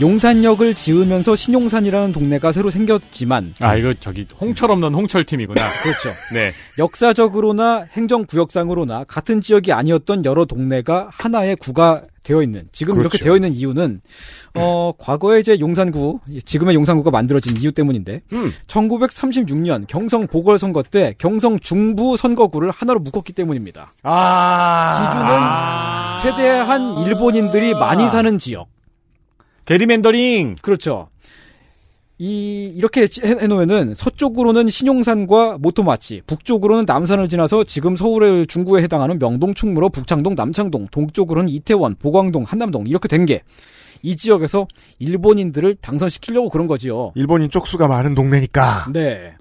용산역을 지으면서 신용산이라는 동네가 새로 생겼지만 아 이거 저기 홍철 없는 음. 홍철 팀이구나 그렇죠 네 역사적으로나 행정구역상으로나 같은 지역이 아니었던 여러 동네가 하나의 구가 되어 있는 지금 그렇죠. 이렇게 되어 있는 이유는 음. 어 음. 과거에 이제 용산구 지금의 용산구가 만들어진 이유 때문인데 음. 1936년 경성 보궐선거 때 경성 중부 선거구를 하나로 묶었기 때문입니다. 아~ 기준은 아~ 최대한 일본인들이 많이 사는 지역. 게리맨더링. 그렇죠. 이 이렇게 해놓으면은 서쪽으로는 신용산과 모토마치, 북쪽으로는 남산을 지나서 지금 서울의 중구에 해당하는 명동, 충무로, 북창동, 남창동, 동쪽으로는 이태원, 보광동, 한남동 이렇게 된 게 이 지역에서 일본인들을 당선시키려고 그런 거지요. 일본인 쪽수가 많은 동네니까. 네.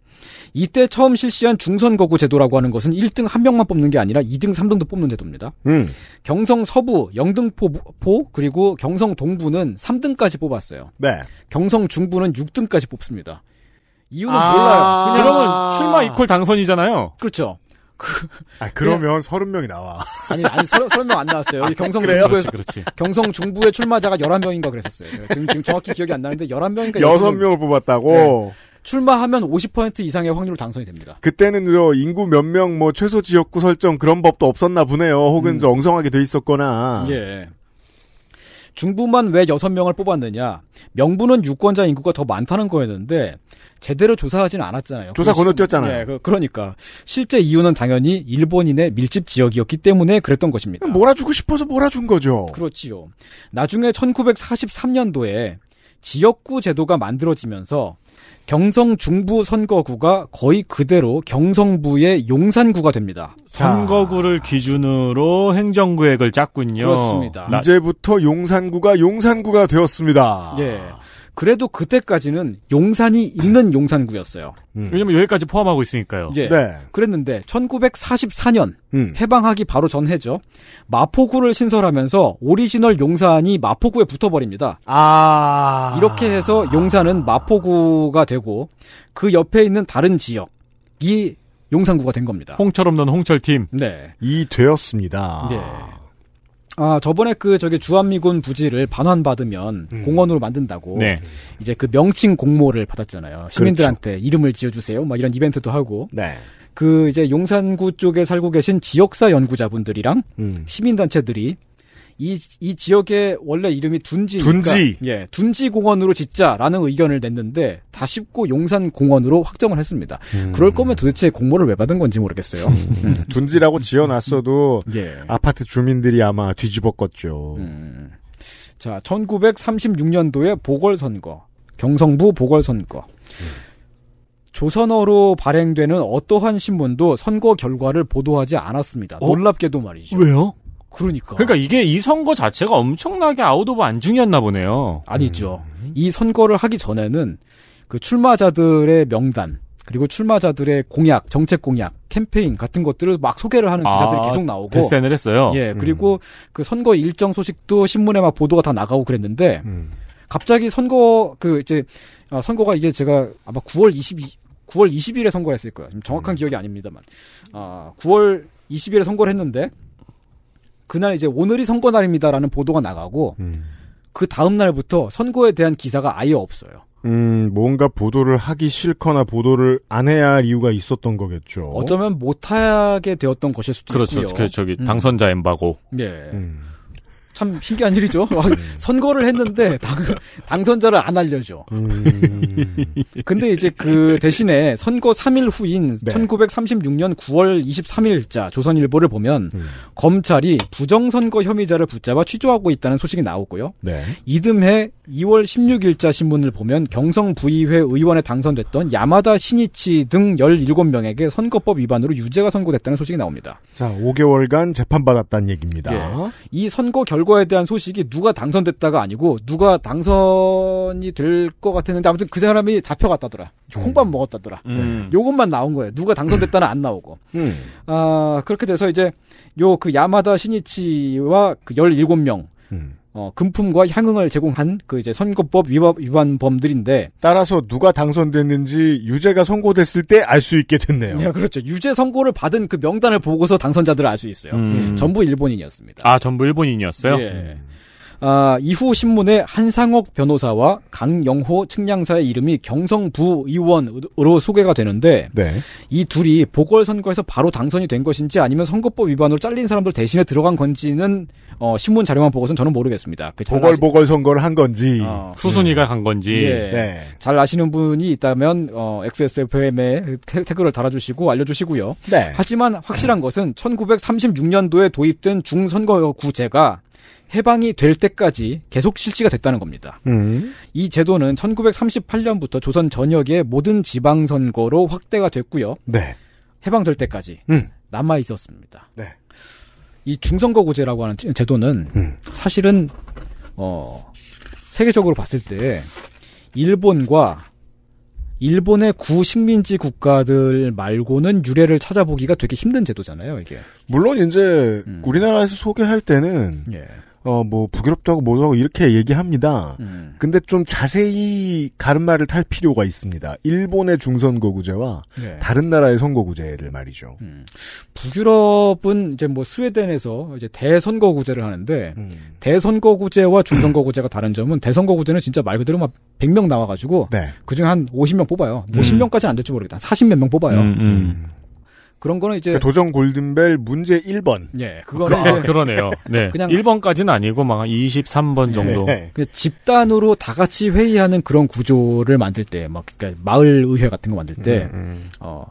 이때 처음 실시한 중선 거구 제도라고 하는 것은 1등 한 명만 뽑는 게 아니라 2등, 3등도 뽑는 제도입니다. 음. 경성 서부, 영등 포, 포, 그리고 경성 동부는 3등까지 뽑았어요. 네. 경성 중부는 6등까지 뽑습니다. 이유는 아~ 몰라요. 그러면 출마 이퀄 당선이잖아요. 그렇죠. 그, 아, 그러면 서른 명이 나와. 아니, 아니, 서른 명 안 나왔어요. 아, 경성 중부에 그렇지, 그렇지. 경성 중부의 출마자가 1 1 명인가 그랬었어요. 지금, 지금 정확히 기억이 안 나는데 1 1 명인가 6 명을 뽑았다고. 네. 출마하면 50% 이상의 확률로 당선이 됩니다. 그때는 저 인구 몇명뭐 최소 지역구 설정 그런 법도 없었나 보네요. 혹은 음. 저 엉성하게 돼 있었거나. 예. 중부만 왜 6명을 뽑았느냐. 명부는 유권자 인구가 더 많다는 거였는데 제대로 조사하진 않았잖아요. 조사 건너뛰었잖아요. 예, 그, 그러니까 실제 이유는 당연히 일본인의 밀집 지역이었기 때문에 그랬던 것입니다. 몰아주고 싶어서 몰아준 거죠. 그렇지요. 나중에 1943년도에 지역구 제도가 만들어지면서 경성 중부 선거구가 거의 그대로 경성부의 용산구가 됩니다. 선거구를 기준으로 행정구획을 짰군요. 그렇습니다. 이제부터 용산구가 용산구가 되었습니다. 예. 그래도 그때까지는 용산이 있는 용산구였어요. 음. 왜냐면 여기까지 포함하고 있으니까요. 예. 네. 그랬는데 1944년 음. 해방하기 바로 전해죠. 마포구를 신설하면서 오리지널 용산이 마포구에 붙어버립니다. 아 이렇게 해서 용산은 마포구가 되고 그 옆에 있는 다른 지역이 용산구가 된 겁니다. 홍철 없는 홍철 팀. 네. 이 되었습니다. 네. 아, 저번에 그 저기 주한미군 부지를 반환받으면 음. 공원으로 만든다고 네. 이제 그 명칭 공모를 받았잖아요. 시민들한테 그렇죠. 이름을 지어주세요. 막 이런 이벤트도 하고. 네. 그 이제 용산구 쪽에 살고 계신 지역사 연구자분들이랑 음. 시민단체들이 이, 이 지역의 원래 이름이 둔지 둔지 예 둔지 공원으로 짓자라는 의견을 냈는데 다 쉽고 용산 공원으로 확정을 했습니다. 음. 그럴 거면 도대체 공모를 왜 받은 건지 모르겠어요. 음. 음. 둔지라고 지어놨어도 예. 아파트 주민들이 아마 뒤집었겠죠. 음. 자 1936년도에 보궐선거 경성부 보궐선거. 조선어로 발행되는 어떠한 신문도 선거 결과를 보도하지 않았습니다. 어? 놀랍게도 말이죠. 왜요? 그러니까. 그러니까 이게 이 선거 자체가 엄청나게 아웃 오브 안중이었나 보네요. 아니죠. 음. 이 선거를 하기 전에는 그 출마자들의 명단 그리고 출마자들의 공약, 정책 공약, 캠페인 같은 것들을 막 소개를 하는 기사들이 아, 계속 나오고 데센을 했어요. 예, 음. 그리고 음. 그 선거 일정 소식도 신문에 막 보도가 다 나가고 그랬는데 음. 갑자기 선거 그 이제 아, 선거가 이게 제가 아마 9월 22 9월 20일에 선거를 했을 거예요. 지금 정확한 음. 기억이 아닙니다만. 아, 9월 20일에 선거를 했는데 그날 이제 오늘이 선거 날입니다라는 보도가 나가고 음. 그 다음 날부터 선거에 대한 기사가 아예 없어요. 음, 뭔가 보도를 하기 싫거나 보도를 안 해야 할 이유가 있었던 거겠죠. 어쩌면 못하게 되었던 것일 수도 그렇죠. 있고요. 그렇죠. 저기 당선자 엠바고. 네. 음. 참 신기한 일이죠. 음. 선거를 했는데 당, 당선자를 안 알려줘. 음... 근데 이제 그 대신에 선거 3일 후인 네. 1936년 9월 23일자 조선일보를 보면 음. 검찰이 부정선거 혐의자를 붙잡아 취조하고 있다는 소식이 나오고요. 네. 이듬해 2월 16일자 신문을 보면 경성부의회 의원에 당선됐던 야마다 신이치 등 17명에게 선거법 위반으로 유죄가 선고됐다는 소식이 나옵니다. 자, 5개월간 재판받았다는 얘기입니다. 예. 이 선거 결과 결과에 대한 소식이 누가 당선됐다가 아니고 누가 당선이 될 것 같았는데 아무튼 그 사람이 잡혀갔다더라. 콩밥 음. 먹었다더라. 음. 네. 요것만 나온 거예요. 누가 당선됐다는 안 나오고. 음. 음. 아, 그렇게 돼서 이제 요 그 야마다 신이치와 그 17명 음. 어, 금품과 향응을 제공한 그 이제 선거법 위법 위반 범들인데 따라서 누가 당선됐는지 유죄가 선고됐을 때 알 수 있게 됐네요. 네, 그렇죠. 유죄 선고를 받은 그 명단을 보고서 당선자들을 알 수 있어요. 음. 전부 일본인이었습니다. 아, 전부 일본인이었어요? 예. 아, 이후 신문에 한상옥 변호사와 강영호 측량사의 이름이 경성부 의원으로 소개가 되는데 네. 이 둘이 보궐선거에서 바로 당선이 된 것인지 아니면 선거법 위반으로 잘린 사람들 대신에 들어간 건지는 어, 신문 자료만 보고선 저는 모르겠습니다. 그 보궐 보궐 선거를 한 건지 어, 수순이가 음. 간 건지 예. 네. 잘 아시는 분이 있다면 어, XSFM에 태그를 달아주시고 알려주시고요. 네. 하지만 확실한 것은 1936년도에 도입된 중선거구제가 해방이 될 때까지 계속 실시가 됐다는 겁니다. 음. 이 제도는 1938년부터 조선 전역의 모든 지방선거로 확대가 됐고요. 네. 해방될 때까지 음. 남아 있었습니다. 네. 이 중선거구제라고 하는 제도는 음. 사실은 어 세계적으로 봤을 때 일본과 일본의 구식민지 국가들 말고는 유례를 찾아보기가 되게 힘든 제도잖아요, 이게. 물론 이제 음. 우리나라에서 소개할 때는 예. 어, 뭐, 부끄럽도 하고 뭐도 하고 이렇게 얘기합니다. 음. 근데 좀 자세히 가름말을탈 필요가 있습니다. 일본의 중선거구제와 네. 다른 나라의 선거구제를 말이죠. 음. 북유럽은 이제 뭐 스웨덴에서 이제 대선거구제를 하는데, 음. 대선거구제와 중선거구제가 다른 점은 대선거구제는 진짜 말 그대로 막 100명 나와가지고, 네. 그중에 한 50명 뽑아요. 50명까지는 뭐 음. 안 될지 모르겠다. 40몇 명 뽑아요. 음, 음. 그런 거는 이제 그러니까 도전 골든벨 문제 1번. 예, 그거는 아, 그러네요. 네. 그냥 1번까지는 아니고 막 23번 예. 정도. 네. 그 집단으로 다 같이 회의하는 그런 구조를 만들 때, 막 그러니까 마을 의회 같은 거 만들 때, 음, 음. 어.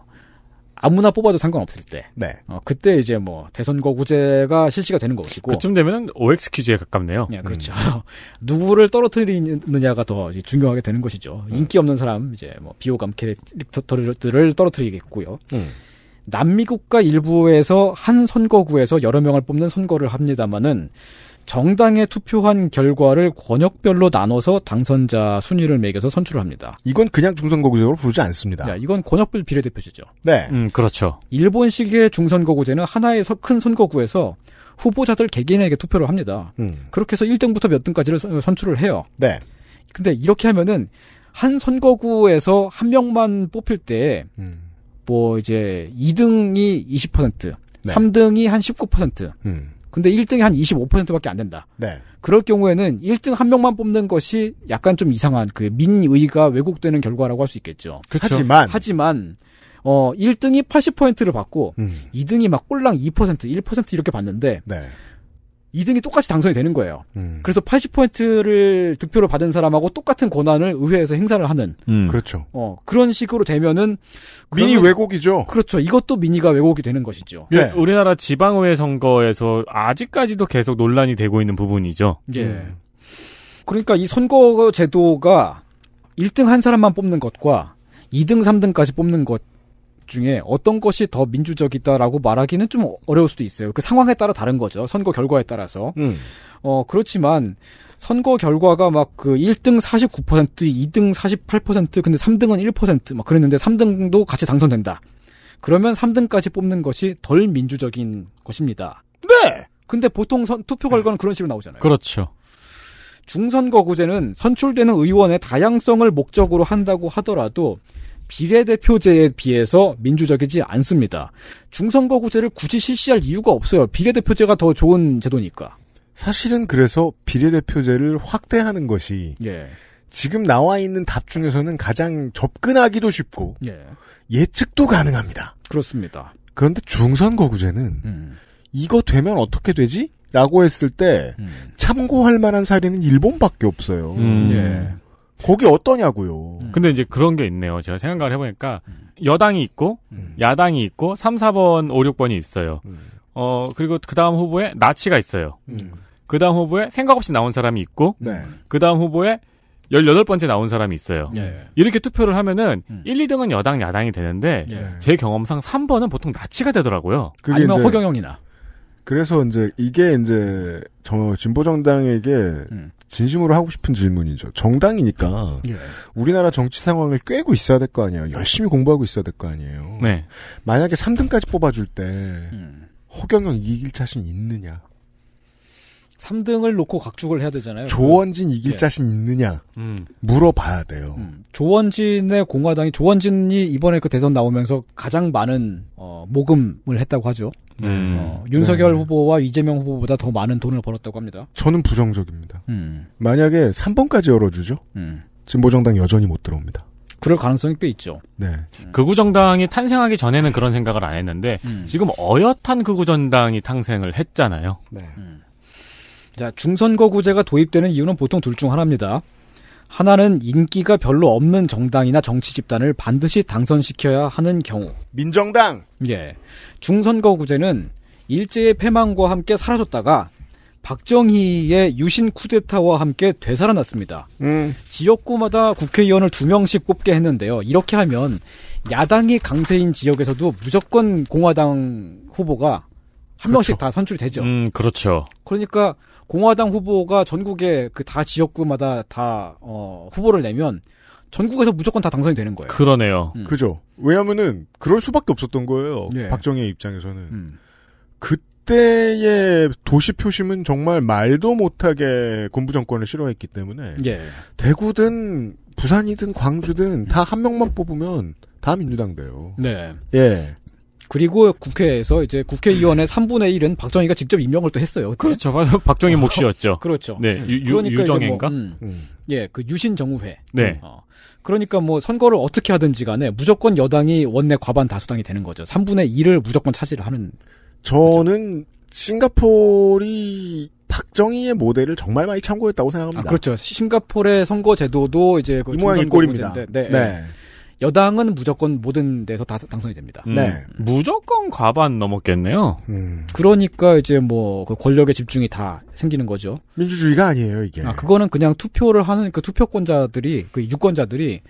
아무나 뽑아도 상관없을 때. 네. 어, 그때 이제 뭐 대선 거구제가 실시가 되는 것이고. 그쯤 되면은 OX 퀴즈에 가깝네요. 예, 음. 그렇죠. 음. 누구를 떨어뜨리느냐가 더 중요하게 되는 것이죠. 음. 인기 없는 사람 이제 뭐 비호감 캐릭터들을 떨어뜨리겠고요. 음. 남미국가 일부에서 한 선거구에서 여러 명을 뽑는 선거를 합니다마는 정당에 투표한 결과를 권역별로 나눠서 당선자 순위를 매겨서 선출을 합니다. 이건 그냥 중선거구제로 부르지 않습니다. 야, 이건 권역별 비례대표제죠. 네. 음, 그렇죠. 일본식의 중선거구제는 하나의 큰 선거구에서 후보자들 개개인에게 투표를 합니다. 음. 그렇게 해서 1등부터 몇 등까지를 선출을 해요. 네. 근데 이렇게 하면은 한 선거구에서 한 명만 뽑힐 때 음. 뭐 이제 2등이 20%, 네. 3등이 한 19%. 음. 근데 1등이 한 25%밖에 안 된다. 네. 그럴 경우에는 1등 한 명만 뽑는 것이 약간 좀 이상한 그 민의가 왜곡되는 결과라고 할 수 있겠죠. 그쵸. 그렇죠. 하지만 하지만 어 1등이 80%를 받고 음. 2등이 막 꼴랑 2% 1% 이렇게 받는데 네. 2등이 똑같이 당선이 되는 거예요. 음. 그래서 80%를 득표로 받은 사람하고 똑같은 권한을 의회에서 행사를 하는. 음. 그렇죠. 어, 그런 식으로 되면은 미니 왜곡이죠. 그렇죠. 이것도 미니가 왜곡이 되는 것이죠. 예. 네. 우리나라 지방의회 선거에서 아직까지도 계속 논란이 되고 있는 부분이죠. 예. 음. 그러니까 이 선거 제도가 1등 한 사람만 뽑는 것과 2등, 3등까지 뽑는 것 중에 어떤 것이 더 민주적이다라고 말하기는 좀 어려울 수도 있어요. 그 상황에 따라 다른 거죠. 선거 결과에 따라서. 음. 어, 그렇지만 선거 결과가 막 그 1등 49%, 2등 48%, 근데 3등은 1%막 그랬는데 3등도 같이 당선된다. 그러면 3등까지 뽑는 것이 덜 민주적인 것입니다. 네. 근데 보통 선, 투표 결과는 그런 식으로 나오잖아요. 그렇죠. 중선거구제는 선출되는 의원의 다양성을 목적으로 한다고 하더라도 비례대표제에 비해서 민주적이지 않습니다. 중선거구제를 굳이 실시할 이유가 없어요. 비례대표제가 더 좋은 제도니까. 사실은 그래서 비례대표제를 확대하는 것이 예. 지금 나와 있는 답 중에서는 가장 접근하기도 쉽고 예. 측도 가능합니다. 그렇습니다. 그런데 중선거구제는 음. 이거 되면 어떻게 되지? 라고 했을 때 음. 참고할 만한 사례는 일본밖에 없어요. 음. 예. 거기 어떠냐고요. 음. 근데 이제 그런 게 있네요. 제가 생각을 해보니까 음. 여당이 있고 음. 야당이 있고 3, 4번, 5, 6번이 있어요. 음. 어 그리고 그 다음 후보에 나치가 있어요. 음. 그 다음 후보에 생각 없이 나온 사람이 있고 네. 그 다음 후보에 18번째 나온 사람이 있어요. 예. 이렇게 투표를 하면은 음. 1, 2등은 여당, 야당이 되는데 예. 네. 제 경험상 3번은 보통 나치가 되더라고요. 아니면 이제, 허경영이나. 그래서 이제 이게 이제 저 진보 정당에게 음. 진심으로 하고 싶은 질문이죠. 정당이니까 예. 우리나라 정치 상황을 꿰고 있어야 될 거 아니에요. 열심히 공부하고 있어야 될 거 아니에요. 네. 만약에 3등까지 뽑아줄 때 음. 허경영 이길 자신 있느냐? 3등을 놓고 각축을 해야 되잖아요. 조원진 이길 예. 자신 있느냐 음. 물어봐야 돼요. 음. 조원진의 공화당이 조원진이 이번에 그 대선 나오면서 가장 많은 어, 모금을 했다고 하죠. 음. 어, 윤석열 네. 후보와 이재명 후보보다 더 많은 돈을 벌었다고 합니다. 저는 부정적입니다. 음. 만약에 3번까지 열어주죠. 진보정당 음. 여전히 못 들어옵니다. 그럴 가능성이 꽤 있죠. 네. 극우정당이 음. 그 탄생하기 전에는 그런 생각을 안 했는데 지금 어엿한 극우정당이 그 탄생을 했잖아요. 네. 자, 중선거구제가 도입되는 이유는 보통 둘 중 하나입니다. 하나는 인기가 별로 없는 정당이나 정치 집단을 반드시 당선시켜야 하는 경우. 민정당. 예. 중선거구제는 일제의 패망과 함께 사라졌다가 박정희의 유신 쿠데타와 함께 되살아났습니다. 음. 지역구마다 국회의원을 두 명씩 뽑게 했는데요. 이렇게 하면 야당이 강세인 지역에서도 무조건 공화당 후보가 한 그렇죠. 명씩 다 선출되죠. 이 음, 그렇죠. 그러니까 공화당 후보가 전국에 그다 지역구마다 다 어, 후보를 내면 전국에서 무조건 다 당선이 되는 거예요. 그러네요. 음. 그죠. 왜냐하면은 그럴 수밖에 없었던 거예요. 네. 박정희의 입장에서는 음. 그때의 도시 표심은 정말 말도 못하게 군부 정권을 싫어했기 때문에 예. 대구든 부산이든 광주든 다 한 명만 뽑으면 다 민주당 돼요. 네. 예. 그리고 국회에서 이제 국회의원의 3분의 1은 박정희가 직접 임명을 또 했어요. 그때. 그렇죠. 박정희 몫이었죠. 그렇죠. 네. 유, 그러니까 유정인가? 뭐, 음. 음, 음. 예, 그 유신 정우회 네. 음, 어. 그러니까 뭐 선거를 어떻게 하든지 간에 무조건 여당이 원내 과반 다수당이 되는 거죠. 3분의 1을 무조건 차지를 하는. 저는 거죠. 싱가폴이 박정희의 모델을 정말 많이 참고했다고 생각합니다. 아, 그렇죠. 싱가폴의 선거 제도도 이제 그 모양이 꼴입니다. 네. 네. 네. 여당은 무조건 모든 데서 다 당선이 됩니다. 음, 네. 무조건 과반 넘었겠네요. 음. 그러니까 이제 뭐그 권력의 집중이 다 생기는 거죠. 민주주의가 아니에요, 이게. 아, 그거는 그냥 투표를 하는 그 투표권자들이 그 유권자들이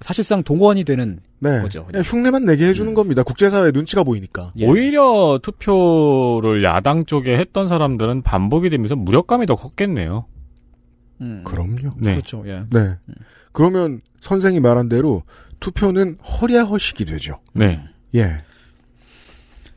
사실상 동원이 되는 네. 거죠. 그냥. 흉내만 내게 해주는 음. 겁니다. 국제사회 눈치가 보이니까. 예. 오히려 투표를 야당 쪽에 했던 사람들은 반복이 되면서 무력감이 더 컸겠네요. 음. 그럼요. 네. 그렇죠. 예. 네. 음. 그러면 선생이 말한 대로 투표는 허리허식이 되죠. 네. 예.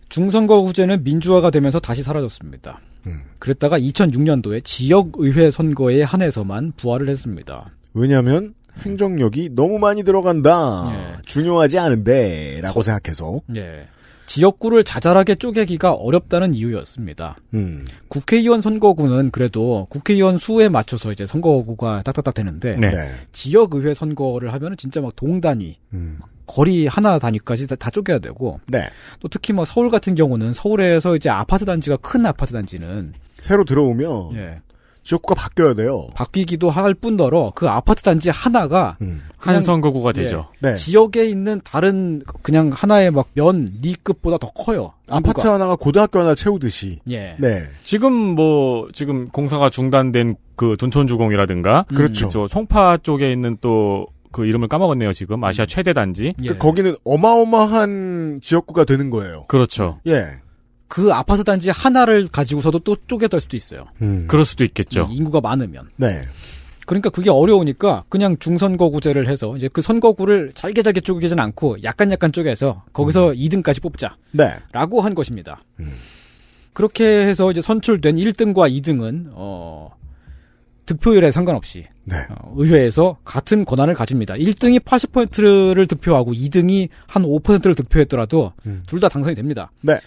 중선거 후제는 민주화가 되면서 다시 사라졌습니다. 음. 그랬다가 2006년도에 지역의회 선거에 한해서만 부활을 했습니다. 왜냐하면 행정력이 너무 많이 들어간다. 예. 중요하지 않은데라고 생각해서. 예. 지역구를 자잘하게 쪼개기가 어렵다는 이유였습니다. 음. 국회의원 선거구는 그래도 국회의원 수에 맞춰서 이제 선거구가 딱딱딱 되는데 네. 네. 지역의회 선거를 하면은 진짜 막 동단위, 음. 거리 하나 단위까지 다, 다 쪼개야 되고 네. 또 특히 뭐 서울 같은 경우는 서울에서 이제 아파트 단지가 큰 아파트 단지는 새로 들어오면 예. 지역구가 바뀌어야 돼요. 바뀌기도 할 뿐더러 그 아파트 단지 하나가 음. 한 선거구가 되죠. 예, 네. 지역에 있는 다른 그냥 하나의 막면 리급보다 더 커요. 아파트 인구가. 하나가 고등학교 하나 채우듯이. 예. 네. 지금 뭐 지금 공사가 중단된 그 둔촌주공이라든가 음. 그렇죠. 그렇 송파 쪽에 있는 또 그 이름을 까먹었네요 지금 아시아 음. 최대 단지. 그 예. 그 거기는 어마어마한 지역구가 되는 거예요. 그렇죠. 예. 그 아파트 단지 하나를 가지고서도 또 쪼개들 수도 있어요. 음. 그럴 수도 있겠죠. 음, 인구가 많으면. 네. 그러니까 그게 어려우니까 그냥 중선거구제를 해서 이제 그 선거구를 잘게 잘게 쪼개는 않고 약간 약간 쪼개서 거기서 음. 2등까지 뽑자. 네. 라고 한 것입니다. 음. 그렇게 해서 이제 선출된 1등과 2등은 어 득표율에 상관없이 네. 어, 의회에서 같은 권한을 가집니다. 1등이 80%를 득표하고 2등이 한 5%를 득표했더라도 음. 둘다 당선이 됩니다. 네.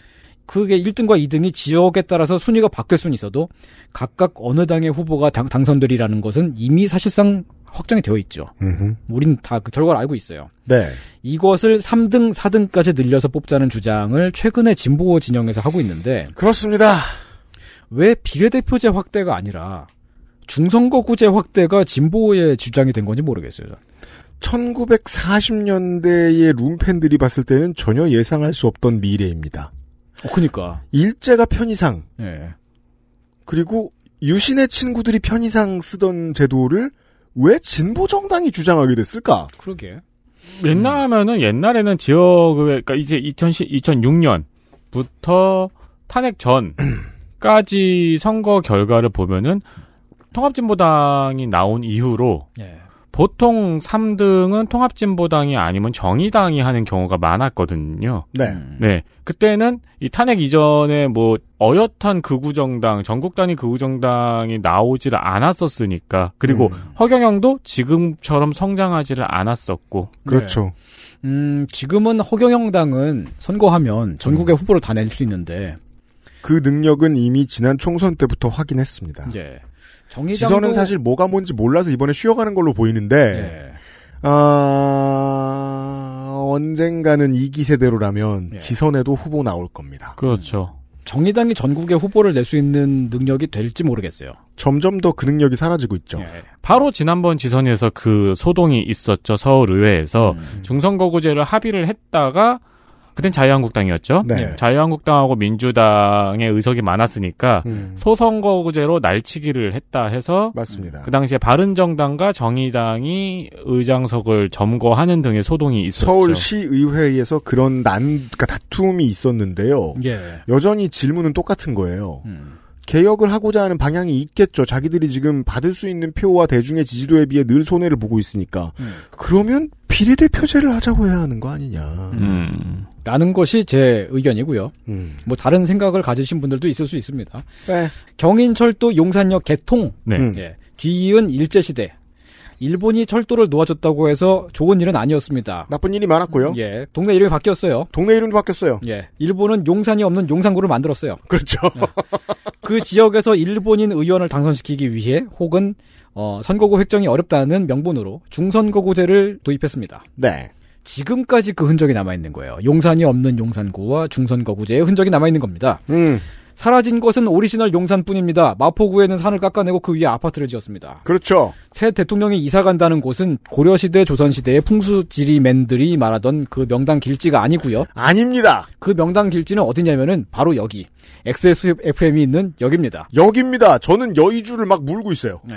그게 1등과 2등이 지역에 따라서 순위가 바뀔 수는 있어도 각각 어느 당의 후보가 당, 선들이라는 것은 이미 사실상 확정이 되어 있죠. 음흠. 우린 다 그 결과를 알고 있어요. 네. 이것을 3등, 4등까지 늘려서 뽑자는 주장을 최근에 진보 진영에서 하고 있는데 그렇습니다. 왜 비례대표제 확대가 아니라 중선거구제 확대가 진보의 주장이 된 건지 모르겠어요. 1940년대의 룸팬들이 봤을 때는 전혀 예상할 수 없던 미래입니다. 어, 그니까. 일제가 편의상. 예. 그리고 유신의 친구들이 편의상 쓰던 제도를 왜 진보 정당이 주장하게 됐을까? 그러게. 옛날 하면 옛날에는 지역의 그러니까 이제 2 0 0 2006년부터 탄핵 전까지 선거 결과를 보면은 통합진보당이 나온 이후로 예. 보통 3등은 통합진보당이 아니면 정의당이 하는 경우가 많았거든요. 네. 네. 그때는 이 탄핵 이전에 뭐 어엿한 극우정당, 전국단위 극우정당이 나오지를 않았었으니까. 그리고 음. 허경영도 지금처럼 성장하지를 않았었고. 네. 그렇죠. 네. 음, 지금은 허경영당은 선거하면 전국의 음. 후보를 다 낼 수 있는데 그 능력은 이미 지난 총선 때부터 확인했습니다. 예. 정의당도... 지선은 사실 뭐가 뭔지 몰라서 이번에 쉬어가는 걸로 보이는데 예. 아... 언젠가는 이기 세대로라면 예. 지선에도 후보 나올 겁니다. 그렇죠. 음. 정의당이 전국에 후보를 낼 수 있는 능력이 될지 모르겠어요. 점점 더 그 능력이 사라지고 있죠. 예. 바로 지난번 지선에서 그 소동이 있었죠. 서울의회에서 음. 중선거구제를 합의를 했다가 그땐 자유한국당이었죠. 네. 네. 자유한국당하고 민주당의 의석이 많았으니까 음. 소선거구제로 날치기를 했다 해서 맞습니다. 그 당시에 바른정당과 정의당이 의장석을 점거하는 등의 소동이 있었죠. 서울시의회에서 그런 난 그러니까 다툼이 있었는데요. 예. 여전히 질문은 똑같은 거예요. 음. 개혁을 하고자 하는 방향이 있겠죠. 자기들이 지금 받을 수 있는 표와 대중의 지지도에 비해 늘 손해를 보고 있으니까. 음. 그러면 비례대표제를 하자고 해야 하는 거 아니냐. 음. 라는 것이 제 의견이고요. 음. 뭐 다른 생각을 가지신 분들도 있을 수 있습니다. 네. 경인철도 용산역 개통 네. 네. 뒤이은 일제시대 일본이 철도를 놓아줬다고 해서 좋은 일은 아니었습니다. 나쁜 일이 많았고요. 예. 동네 이름이 바뀌었어요. 동네 이름도 바뀌었어요. 예. 일본은 용산이 없는 용산구를 만들었어요. 그렇죠. 예. 그 지역에서 일본인 의원을 당선시키기 위해 혹은 어, 선거구 획정이 어렵다는 명분으로 중선거구제를 도입했습니다. 네. 지금까지 그 흔적이 남아있는 거예요. 용산이 없는 용산구와 중선거구제의 흔적이 남아있는 겁니다. 음. 사라진 것은 오리지널 용산뿐입니다. 마포구에는 산을 깎아내고 그 위에 아파트를 지었습니다. 그렇죠. 새 대통령이 이사 간다는 곳은 고려시대 조선시대의 풍수지리맨들이 말하던 그 명당 길지가 아니고요. 아닙니다. 그 명당 길지는 어디냐면은 바로 여기 XSFM이 있는 여기입니다. 여기입니다. 저는 여의주를 막 물고 있어요. 네.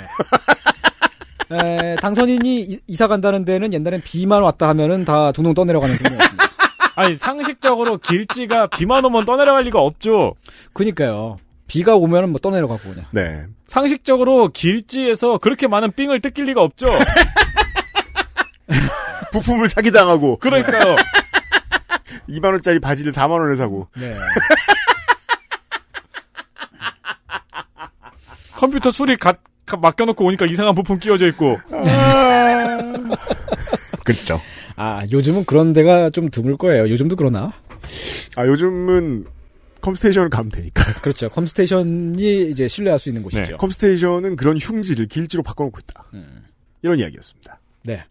에, 당선인이 이사 간다는 데는 옛날엔 비만 왔다 하면은 다 둥둥 떠내려가는 경우였습니다. 아니 상식적으로 길지가 비만 오면 떠내려갈 리가 없죠. 그니까요. 비가 오면뭐 떠내려가고 그냥. 네. 상식적으로 길지에서 그렇게 많은 삥을 뜯길 리가 없죠. 부품을 사기 당하고. 그러니까요. 2만 원짜리 바지를 4만 원에 사고. 네. 컴퓨터 수리 갓, 맡겨놓고 오니까 이상한 부품 끼워져 있고. 그렇죠. 아, 요즘은 그런 데가 좀 드물 거예요. 요즘도 그러나? 아, 요즘은 컴스테이션을 가면 되니까요. 그렇죠. 컴스테이션이 이제 신뢰할 수 있는 곳이죠. 네. 컴스테이션은 그런 흉지를 길지로 바꿔놓고 있다. 음. 이런 이야기였습니다. 네.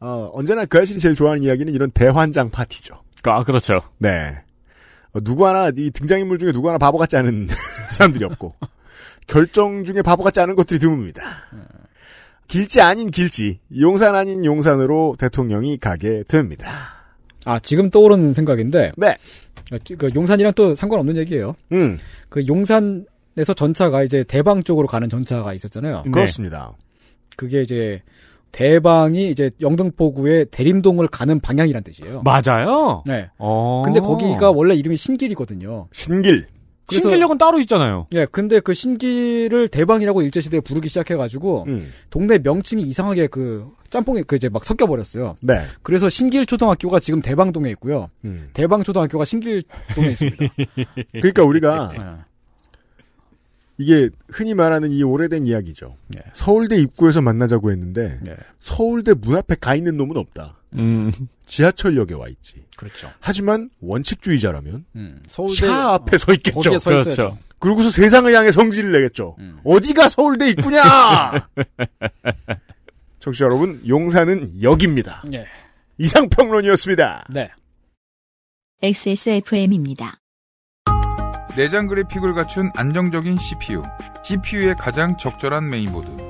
어, 언제나 그 아실이 제일 좋아하는 이야기는 이런 대환장 파티죠. 아, 그렇죠. 네. 어, 누구 하나, 이 등장인물 중에 누구 하나 바보 같지 않은 사람들이 없고, 결정 중에 바보 같지 않은 것들이 드뭅니다. 음. 길지 아닌 길지, 용산 아닌 용산으로 대통령이 가게 됩니다. 아, 지금 떠오르는 생각인데. 네. 아, 그 용산이랑 또 상관없는 얘기예요. 음. 그 용산에서 전차가 이제 대방 쪽으로 가는 전차가 있었잖아요. 네. 그렇습니다. 그게 이제 대방이 이제 영등포구의 대림동을 가는 방향이란 뜻이에요. 맞아요? 네. 어. 근데 거기가 원래 이름이 신길이거든요. 신길. 신길력은 따로 있잖아요. 예, 근데 그신길을 대방이라고 일제시대에 부르기 시작해가지고, 음. 동네 명칭이 이상하게 그, 짬뽕이 그 이제 막 섞여버렸어요. 네. 그래서 신길 초등학교가 지금 대방동에 있고요. 음. 대방 초등학교가 신길동에 있습니다. 그러니까 우리가, 예. 이게 흔히 말하는 이 오래된 이야기죠. 네. 서울대 입구에서 만나자고 했는데, 네. 서울대 문 앞에 가 있는 놈은 없다. 음. 지하철역에 와 있지. 그렇죠. 하지만 원칙주의자라면 음. 서울대 샤 앞에 어, 서 있겠죠. 서 그렇죠. 그러고서 세상을 향해 성질을 내겠죠. 음. 어디가 서울대 입구냐! 청취자 여러분, 용사는 역입니다. 네. 이상평론이었습니다. 네. XSFM입니다. 내장 그래픽을 갖춘 안정적인 CPU. CPU의 가장 적절한 메인보드.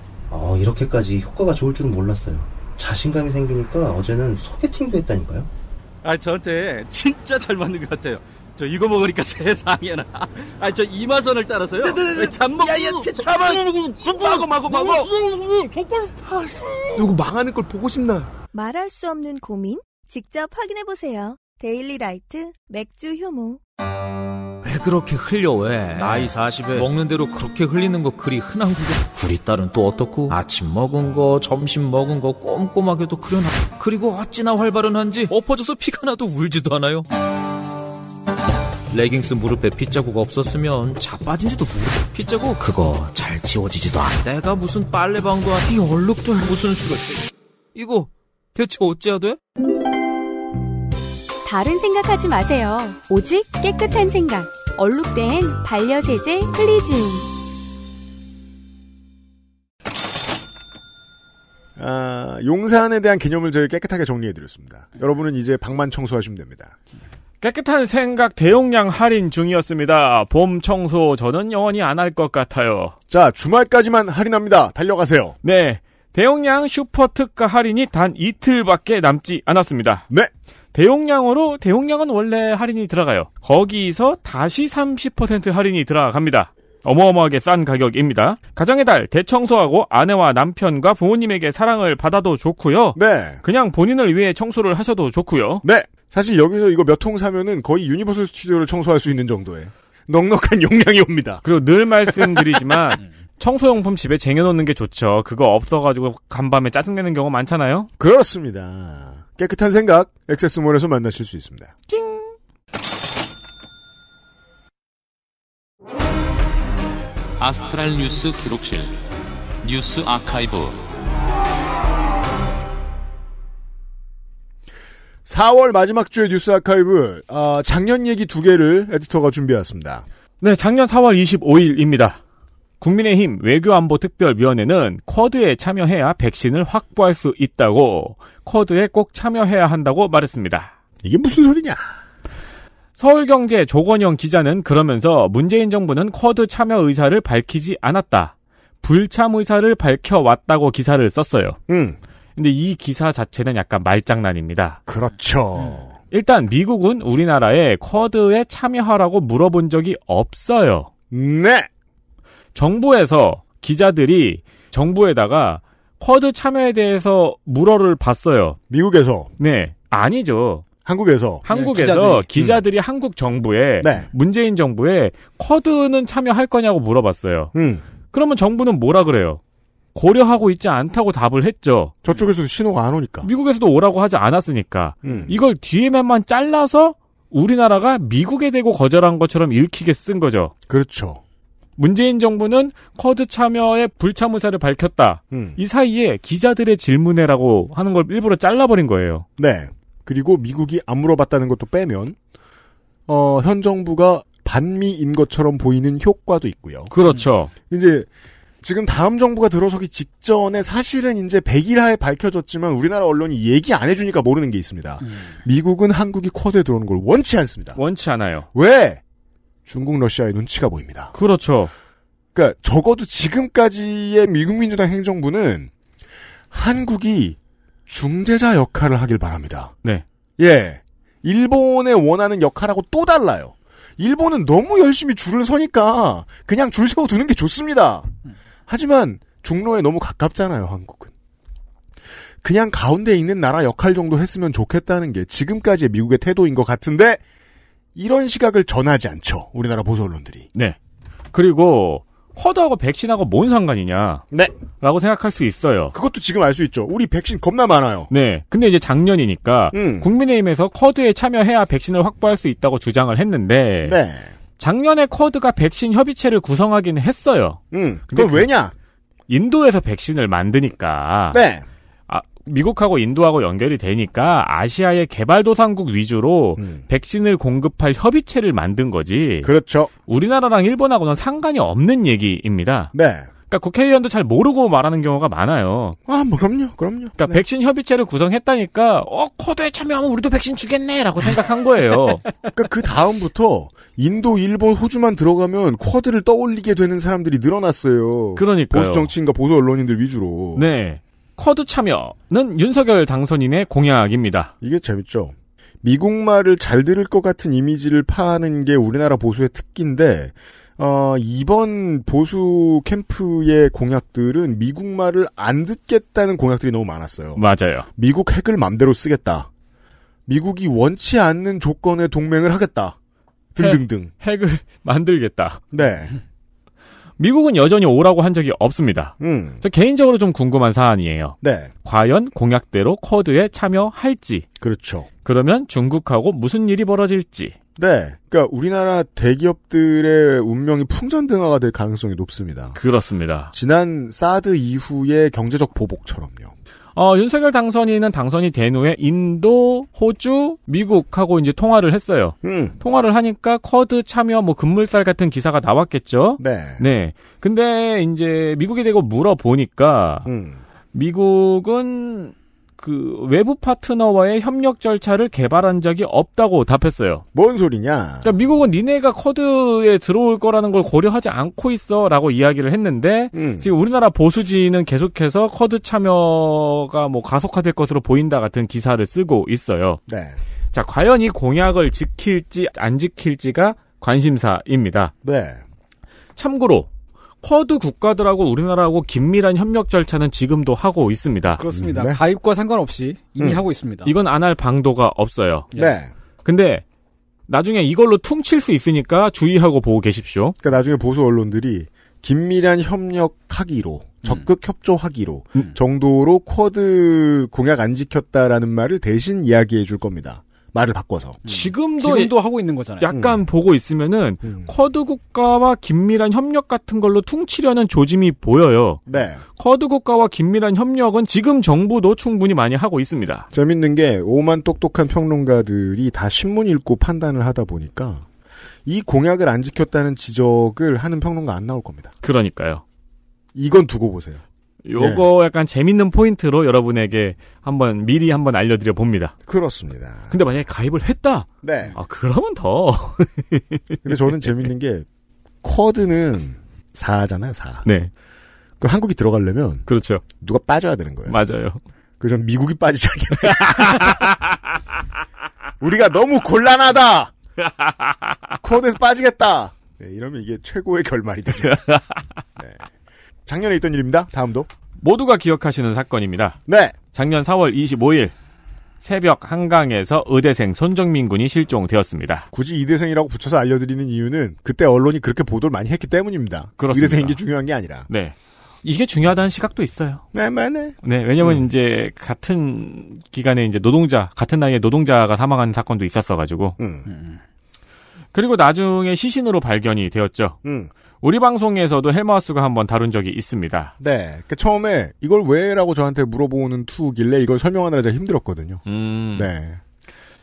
어, 이렇게까지 효과가 좋을 줄은 몰랐어요. 자신감이 생기니까 어제는 소개팅도 했다니까요. 아 저한테 진짜 잘 맞는 것 같아요. 저 이거 먹으니까 세상에나. 아저 이마선을 따라서요. 잠먹. 야야 잠만. 마고 마고 마고. 누구 망하는 걸 보고 싶나? 말할 수 없는 고민 직접 확인해 보세요. 데일리 라이트 맥주 효모. 왜 그렇게 흘려 왜 나이 40에 먹는 대로 그렇게 흘리는 거 그리 흔한 그게 우리 딸은 또 어떻고 아침 먹은 거 점심 먹은 거 꼼꼼하게도 그려놔 그리고 어찌나 활발은 한지 엎어져서 피가 나도 울지도 않아요 레깅스 무릎에 핏자국 없었으면 자빠진지도 모르 핏자국 그거 잘 지워지지도 않아 내가 무슨 빨래방도 아니 얼룩도 무슨 수가 있어 이거 대체 어찌야 해 돼? 다른 생각하지 마세요. 오직 깨끗한 생각. 얼룩된 반려세제 클리즈 아, 용산에 대한 개념을 저희 깨끗하게 정리해드렸습니다. 여러분은 이제 방만 청소하시면 됩니다. 깨끗한 생각 대용량 할인 중이었습니다. 봄 청소 저는 영원히 안 할 것 같아요. 자, 주말까지만 할인합니다. 달려가세요. 네. 대용량 슈퍼 특가 할인이 단 이틀밖에 남지 않았습니다. 네. 대용량으로 대용량은 원래 할인이 들어가요. 거기서 다시 30% 할인이 들어갑니다. 어마어마하게 싼 가격입니다. 가정의 달 대청소하고 아내와 남편과 부모님에게 사랑을 받아도 좋고요. 네. 그냥 본인을 위해 청소를 하셔도 좋고요. 네. 사실 여기서 이거 몇 통 사면은 거의 유니버설 스튜디오를 청소할 수 있는 정도의 넉넉한 용량이 옵니다. 그리고 늘 말씀드리지만 음. 청소용품 집에 쟁여놓는 게 좋죠. 그거 없어가지고 간밤에 짜증내는 경우 많잖아요. 그렇습니다. 깨끗한 생각 액세스몰에서 만나실 수 있습니다. 찡. 아스트랄 뉴스 기록실 뉴스 아카이브 4월 마지막 주의 뉴스 아카이브 아, 작년 얘기 두 개를 에디터가 준비했습니다. 네, 작년 4월 25일입니다. 국민의힘 외교안보특별위원회는 쿼드에 참여해야 백신을 확보할 수 있다고 쿼드에 꼭 참여해야 한다고 말했습니다. 이게 무슨 소리냐? 서울경제 조건영 기자는 그러면서 문재인 정부는 쿼드 참여 의사를 밝히지 않았다. 불참 의사를 밝혀왔다고 기사를 썼어요. 음. 근데 이 기사 자체는 약간 말장난입니다. 그렇죠. 일단 미국은 우리나라에 쿼드에 참여하라고 물어본 적이 없어요. 네. 정부에서 기자들이 정부에다가 쿼드 참여에 대해서 물어를 봤어요. 미국에서? 네. 아니죠. 한국에서 네, 한국에서 기자들이, 음. 기자들이 음. 한국 정부에 네. 문재인 정부에 쿼드는 참여할 거냐고 물어봤어요. 음. 그러면 정부는 뭐라 그래요? 고려하고 있지 않다고 답을 했죠. 저쪽에서도 신호가 안 오니까. 미국에서도 오라고 하지 않았으니까. 음. 이걸 d m m 만 잘라서 우리나라가 미국에 대고 거절한 것처럼 읽히게 쓴 거죠. 그렇죠. 문재인 정부는 쿼드참여에 불참 의사를 밝혔다. 음. 이 사이에 기자들의 질문에라고 하는 걸 일부러 잘라버린 거예요. 네. 그리고 미국이 안 물어봤다는 것도 빼면 어, 현 정부가 반미인 것처럼 보이는 효과도 있고요. 그렇죠. 음. 이제 지금 다음 정부가 들어서기 직전에 사실은 이제 백일하에 밝혀졌지만 우리나라 언론이 얘기 안 해주니까 모르는 게 있습니다. 음. 미국은 한국이 쿼드에 들어오는 걸 원치 않습니다. 원치 않아요. 왜? 중국 러시아의 눈치가 보입니다. 그렇죠. 그러니까 적어도 지금까지의 미국 민주당 행정부는 한국이 중재자 역할을 하길 바랍니다. 네. 예. 일본의 원하는 역할하고 또 달라요. 일본은 너무 열심히 줄을 서니까 그냥 줄 세워두는 게 좋습니다. 하지만 중로에 너무 가깝잖아요, 한국은. 그냥 가운데 있는 나라 역할 정도 했으면 좋겠다는 게 지금까지의 미국의 태도인 것 같은데 이런 시각을 전하지 않죠. 우리나라 보수 언론들이. 네. 그리고 허드하고 백신하고 뭔 상관이냐. 네. 라고 생각할 수 있어요. 그것도 지금 알 수 있죠. 우리 백신 겁나 많아요. 네. 근데 이제 작년이니까 음. 국민의힘에서 쿼드에 참여해야 백신을 확보할 수 있다고 주장을 했는데 네. 작년에 쿼드가 백신 협의체를 구성하긴 했어요. 음. 그건 그 왜냐? 인도에서 백신을 만드니까 네. 미국하고 인도하고 연결이 되니까 아시아의 개발도상국 위주로 음. 백신을 공급할 협의체를 만든 거지. 그렇죠. 우리나라랑 일본하고는 상관이 없는 얘기입니다. 네. 그러니까 국회의원도 잘 모르고 말하는 경우가 많아요. 아, 뭐 그럼요, 그럼요. 그러니까 네. 백신 협의체를 구성했다니까 어 코드에 참여하면 우리도 백신 주겠네라고 생각한 거예요. 그러니까 그 다음부터 인도, 일본, 호주만 들어가면 쿼드를 떠올리게 되는 사람들이 늘어났어요. 그러니까 보수 정치인과 보수 언론인들 위주로. 네. 쿼드 참여는 윤석열 당선인의 공약입니다. 이게 재밌죠. 미국말을 잘 들을 것 같은 이미지를 파는 게 우리나라 보수의 특기인데 어, 이번 보수 캠프의 공약들은 미국말을 안 듣겠다는 공약들이 너무 많았어요. 맞아요. 미국 핵을 맘대로 쓰겠다. 미국이 원치 않는 조건의 동맹을 하겠다. 등등등. 핵, 핵을 만들겠다. 네. 미국은 여전히 오라고 한 적이 없습니다. 음. 저 개인적으로 좀 궁금한 사안이에요. 네. 과연 공약대로 쿼드에 참여할지. 그렇죠. 그러면 중국하고 무슨 일이 벌어질지. 네. 그러니까 우리나라 대기업들의 운명이 풍전등화가 될 가능성이 높습니다. 그렇습니다. 지난 사드 이후의 경제적 보복처럼요. 어, 윤석열 당선인은 당선이 된 후에 인도, 호주, 미국하고 이제 통화를 했어요. 음. 통화를 하니까 커드 참여 뭐 금물살 같은 기사가 나왔겠죠. 네. 네. 근데 이제 미국에 대고 물어보니까 음. 미국은 그 외부 파트너와의 협력 절차를 개발한 적이 없다고 답했어요. 뭔 소리냐? 그러니까 미국은 니네가 커드에 들어올 거라는 걸 고려하지 않고 있어라고 이야기를 했는데 음. 지금 우리나라 보수진은 계속해서 커드 참여가 뭐 가속화될 것으로 보인다 같은 기사를 쓰고 있어요. 네. 자, 과연 이 공약을 지킬지 안 지킬지가 관심사입니다. 네. 참고로 쿼드 국가들하고 우리나라하고 긴밀한 협력 절차는 지금도 하고 있습니다. 그렇습니다. 네. 가입과 상관없이 이미 음. 하고 있습니다. 이건 안 할 방도가 없어요. 예. 네. 근데 나중에 이걸로 퉁칠 수 있으니까 주의하고 보고 계십시오. 그러니까 나중에 보수 언론들이 긴밀한 협력하기로 음. 적극 음. 협조하기로 음. 정도로 쿼드 공약 안 지켰다라는 말을 대신 이야기해 줄 겁니다. 말을 바꿔서 음. 지금도 지금도 하고 있는 거잖아요. 약간 음. 보고 있으면은 음. 커드 국가와 긴밀한 협력 같은 걸로 퉁치려는 조짐이 보여요. 네. 커드 국가와 긴밀한 협력은 지금 정부도 충분히 많이 하고 있습니다. 재밌는 게 오만 똑똑한 평론가들이 다 신문 읽고 판단을 하다 보니까 이 공약을 안 지켰다는 지적을 하는 평론가 안 나올 겁니다. 그러니까요. 이건 두고 보세요. 요거 네. 약간 재밌는 포인트로 여러분에게 한번 미리 한번 알려드려 봅니다. 그렇습니다. 근데 만약에 가입을 했다. 네. 아 그러면 더. 근데 저는 재밌는 게 쿼드는 4잖아요, 4. 네. 그 한국이 들어가려면 그렇죠. 누가 빠져야 되는 거예요. 맞아요. 그래 미국이 빠지지 않게. 우리가 너무 곤란하다. 쿼드에서 빠지겠다. 네, 이러면 이게 최고의 결말이 되죠. 네. 작년에 있던 일입니다. 다음도. 모두가 기억하시는 사건입니다. 네. 작년 4월 25일 새벽 한강에서 의대생 손정민 군이 실종되었습니다. 굳이 이대생이라고 붙여서 알려드리는 이유는 그때 언론이 그렇게 보도를 많이 했기 때문입니다. 그렇습니다. 이대생인 게 중요한 게 아니라. 네. 이게 중요하다는 시각도 있어요. 네, 네, 네. 네, 왜냐면 음. 이제 같은 기간에 이제 노동자, 같은 나이에 노동자가 사망하는 사건도 있었어가지고. 음. 음. 그리고 나중에 시신으로 발견이 되었죠. 음. 우리 방송에서도 헬마우스가 한번 다룬 적이 있습니다. 네. 그 처음에 이걸 왜라고 저한테 물어보는 투길래 이걸 설명하느라 제가 힘들었거든요. 음. 네.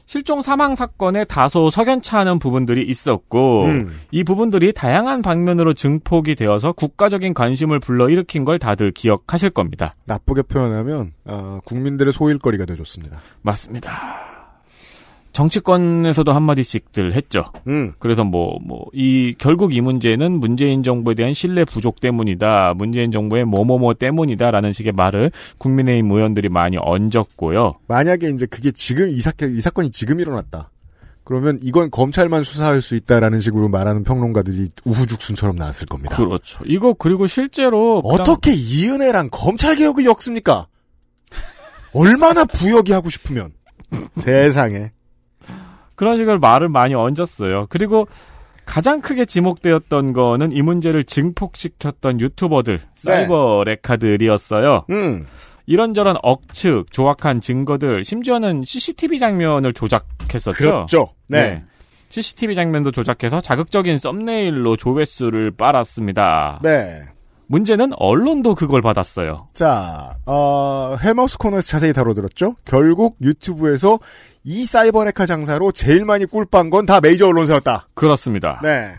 실종 사망 사건에 다소 석연치 않은 부분들이 있었고 음. 이 부분들이 다양한 방면으로 증폭이 되어서 국가적인 관심을 불러일으킨 걸 다들 기억하실 겁니다. 나쁘게 표현하면 어, 국민들의 소일거리가 되줬습니다. 맞습니다. 정치권에서도 한마디씩들 했죠. 음. 그래서 뭐, 뭐, 이, 결국 이 문제는 문재인 정부에 대한 신뢰 부족 때문이다. 문재인 정부의 뭐뭐뭐 때문이다. 라는 식의 말을 국민의힘 의원들이 많이 얹었고요. 만약에 이제 그게 지금 이, 사, 이 사건이 지금 일어났다. 그러면 이건 검찰만 수사할 수 있다라는 식으로 말하는 평론가들이 우후죽순처럼 나왔을 겁니다. 그렇죠. 이거 그리고 실제로 어떻게 이은혜랑 검찰 개혁을 엮습니까? 얼마나 부역이 하고 싶으면 세상에 그런 식으로 말을 많이 얹었어요. 그리고 가장 크게 지목되었던 거는 이 문제를 증폭시켰던 유튜버들, 네. 사이버 네. 레카들이었어요. 음. 이런저런 억측, 조악한 증거들, 심지어는 CCTV 장면을 조작했었죠. 그렇죠. 네. 네. CCTV 장면도 조작해서 자극적인 썸네일로 조회수를 빨았습니다. 네. 문제는 언론도 그걸 받았어요. 자, 어, 헬마우스 코너에서 자세히 다뤄들었죠? 결국 유튜브에서 이 사이버레카 장사로 제일 많이 꿀빤 건 다 메이저 언론사였다. 그렇습니다. 네.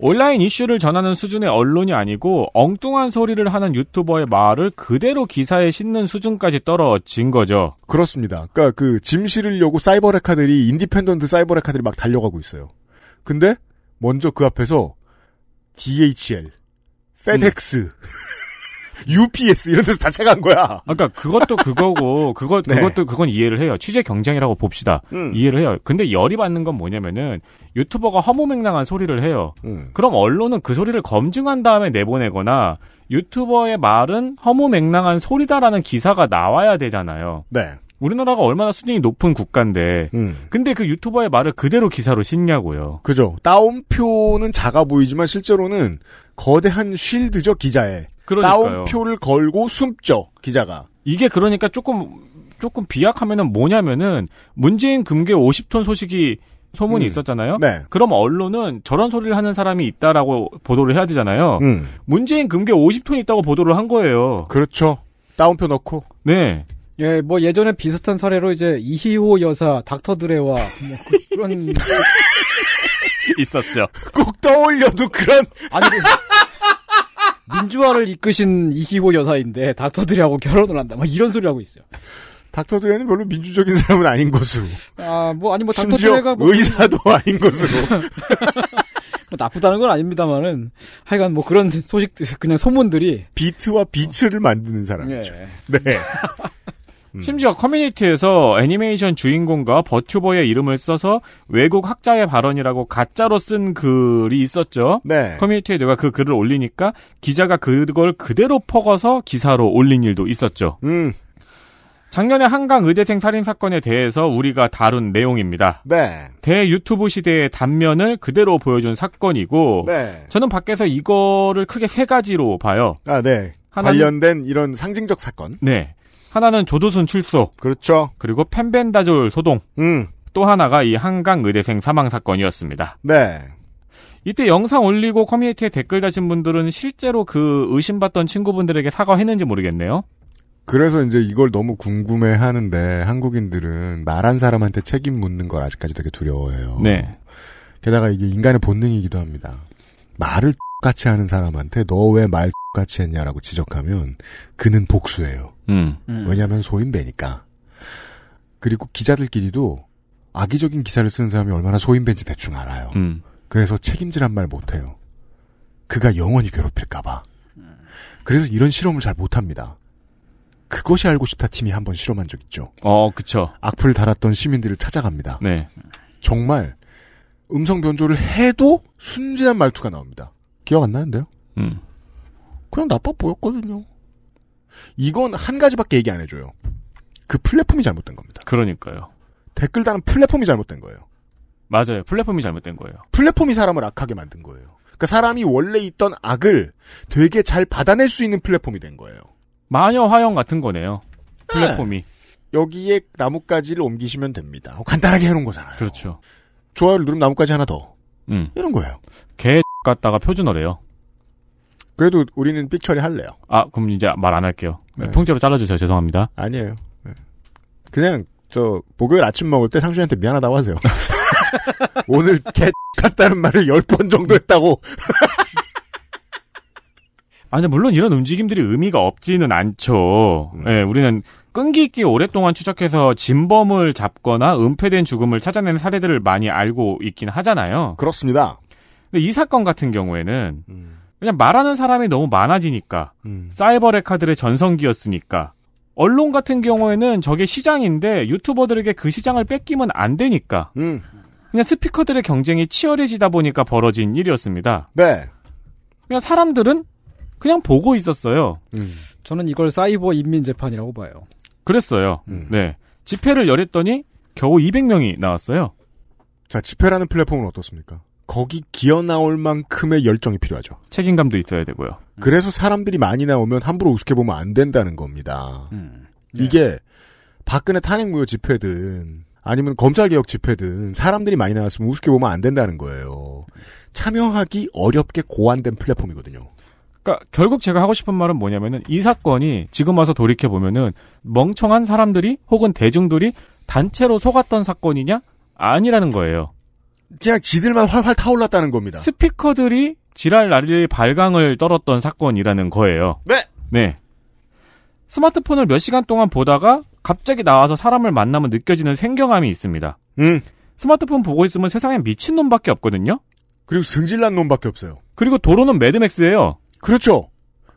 온라인 이슈를 전하는 수준의 언론이 아니고 엉뚱한 소리를 하는 유튜버의 말을 그대로 기사에 싣는 수준까지 떨어진 거죠. 그렇습니다. 그러니까 그짐 실으려고 사이버레카들이 인디펜던트 사이버레카들이 막 달려가고 있어요. 근데 먼저 그 앞에서 DHL 페덱스, 음. UPS 이런 데서 다 채간 거야. 그러니까 그것도 그거고 그거 네. 그것도 그건 이해를 해요. 취재 경쟁이라고 봅시다. 음. 이해를 해요. 근데 열이 받는 건 뭐냐면은 유튜버가 허무맹랑한 소리를 해요. 음. 그럼 언론은 그 소리를 검증한 다음에 내보내거나 유튜버의 말은 허무맹랑한 소리다라는 기사가 나와야 되잖아요. 네. 우리나라가 얼마나 수준이 높은 국가인데, 음. 근데 그 유튜버의 말을 그대로 기사로 싣냐고요. 그죠. 따옴표는 작아 보이지만 실제로는 거대한 쉴드죠 기자에. 그러니까요. 따옴표를 걸고 숨죠 기자가. 이게 그러니까 조금 조금 비약하면은 뭐냐면은 문재인 금괴 50톤 소식이 소문이 음. 있었잖아요. 네. 그럼 언론은 저런 소리를 하는 사람이 있다라고 보도를 해야 되잖아요. 음. 문재인 금괴 50톤 있다고 보도를 한 거예요. 그렇죠. 따옴표 넣고. 네. 예, 뭐 예전에 비슷한 사례로 이제 이희호 여사, 닥터 드레와 뭐 그런 있었죠. 꼭 떠올려도 그런 아니 민주화를 이끄신 이희호 여사인데 닥터들이하고 결혼을 한다. 막 이런 소리 하고 있어요. 닥터드레는 별로 민주적인 사람은 아닌 것으로. 아, 뭐, 아니, 뭐, 닥터드레가 뭐. 의사도 뭐 아닌 것으로. 뭐, 나쁘다는 건 아닙니다만은, 하여간 뭐 그런 소식, 들 그냥 소문들이. 비트와 비츠를 어. 만드는 사람이죠. 네. 네. 음. 심지어 커뮤니티에서 애니메이션 주인공과 버튜버의 이름을 써서 외국 학자의 발언이라고 가짜로 쓴 글이 있었죠. 네. 커뮤니티에 내가 그 글을 올리니까 기자가 그걸 그대로 퍼거서 기사로 올린 일도 있었죠. 음. 작년에 한강 의대생 살인 사건에 대해서 우리가 다룬 내용입니다. 네. 대 유튜브 시대의 단면을 그대로 보여준 사건이고, 네. 저는 밖에서 이거를 크게 세 가지로 봐요. 아, 네. 관련된 이런 상징적 사건. 네. 하나는 조두순 출소. 그렇죠. 그리고 펜벤다졸 소동. 음. 또 하나가 이 한강 의대생 사망 사건이었습니다. 네. 이때 영상 올리고 커뮤니티에 댓글 다신 분들은 실제로 그 의심받던 친구분들에게 사과했는지 모르겠네요. 그래서 이제 이걸 너무 궁금해 하는데 한국인들은 말한 사람한테 책임 묻는 걸 아직까지 되게 두려워해요. 네. 게다가 이게 인간의 본능이기도 합니다. 말을 똑같이 하는 사람한테 너 왜말 똑같이 했냐라고 지적하면 그는 복수예요. 음. 음. 왜냐하면 소인배니까. 그리고 기자들끼리도 악의적인 기사를 쓰는 사람이 얼마나 소인배인지 대충 알아요. 음. 그래서 책임질한 말 못해요. 그가 영원히 괴롭힐까봐. 그래서 이런 실험을 잘 못합니다. 그것이 알고 싶다 팀이 한번 실험한 적 있죠. 어, 그쵸. 악플 달았던 시민들을 찾아갑니다. 네. 정말 음성 변조를 해도 순진한 말투가 나옵니다. 기억 안 나는데요. 음. 그냥 나빠 보였거든요. 이건 한 가지밖에 얘기 안 해줘요. 그 플랫폼이 잘못된 겁니다. 그러니까요. 댓글 다는 플랫폼이 잘못된 거예요. 맞아요. 플랫폼이 잘못된 거예요. 플랫폼이 사람을 악하게 만든 거예요. 그 사람이 원래 있던 악을 되게 잘 받아낼 수 있는 플랫폼이 된 거예요. 마녀 화영 같은 거네요. 플랫폼이. 네. 여기에 나뭇가지를 옮기시면 됩니다. 간단하게 해놓은 거잖아요. 그렇죠. 좋아요를 누르면 나뭇가지 하나 더. 음. 이런 거예요. 개 바다가 표준어래요. 그래도 우리는 삑처리 할래요. 아, 그럼 이제 말 안 할게요. 네. 통째로 잘라주세요. 죄송합니다. 아니에요. 네. 그냥, 저, 목요일 아침 먹을 때 상준이한테 미안하다고 하세요. 오늘 개 같다는 말을 10번 정도 했다고. 아니, 물론 이런 움직임들이 의미가 없지는 않죠. 음. 네, 우리는 끈기 있게 오랫동안 추적해서 진범을 잡거나 은폐된 죽음을 찾아낸 사례들을 많이 알고 있긴 하잖아요. 그렇습니다. 근데 이 사건 같은 경우에는 음. 그냥 말하는 사람이 너무 많아지니까 음. 사이버 레카들의 전성기였으니까 언론 같은 경우에는 저게 시장인데 유튜버들에게 그 시장을 뺏기면 안 되니까 음. 그냥 스피커들의 경쟁이 치열해지다 보니까 벌어진 일이었습니다. 네. 그냥 사람들은 그냥 보고 있었어요. 음. 저는 이걸 사이버 인민 재판이라고 봐요. 그랬어요. 음. 네. 집회를 열었더니 겨우 200명이 나왔어요. 자, 집회라는 플랫폼은 어떻습니까? 거기 기어 나올 만큼의 열정이 필요하죠. 책임감도 있어야 되고요. 음. 그래서 사람들이 많이 나오면 함부로 우습게 보면 안 된다는 겁니다. 음, 네. 이게 박근혜 탄핵무효 집회든 아니면 검찰개혁 집회든 사람들이 많이 나왔으면 우습게 보면 안 된다는 거예요. 참여하기 어렵게 고안된 플랫폼이거든요. 그러니까 결국 제가 하고 싶은 말은 뭐냐면은 이 사건이 지금 와서 돌이켜 보면은 멍청한 사람들이 혹은 대중들이 단체로 속았던 사건이냐 아니라는 거예요. 그냥 지들만 활활 타올랐다는 겁니다. 스피커들이 지랄 날일 발광을 떨었던 사건이라는 거예요. 네. 네. 스마트폰을 몇 시간 동안 보다가 갑자기 나와서 사람을 만나면 느껴지는 생경함이 있습니다. 음. 스마트폰 보고 있으면 세상에 미친놈밖에 없거든요. 그리고 승질난 놈밖에 없어요. 그리고 도로는 매드맥스예요. 그렇죠.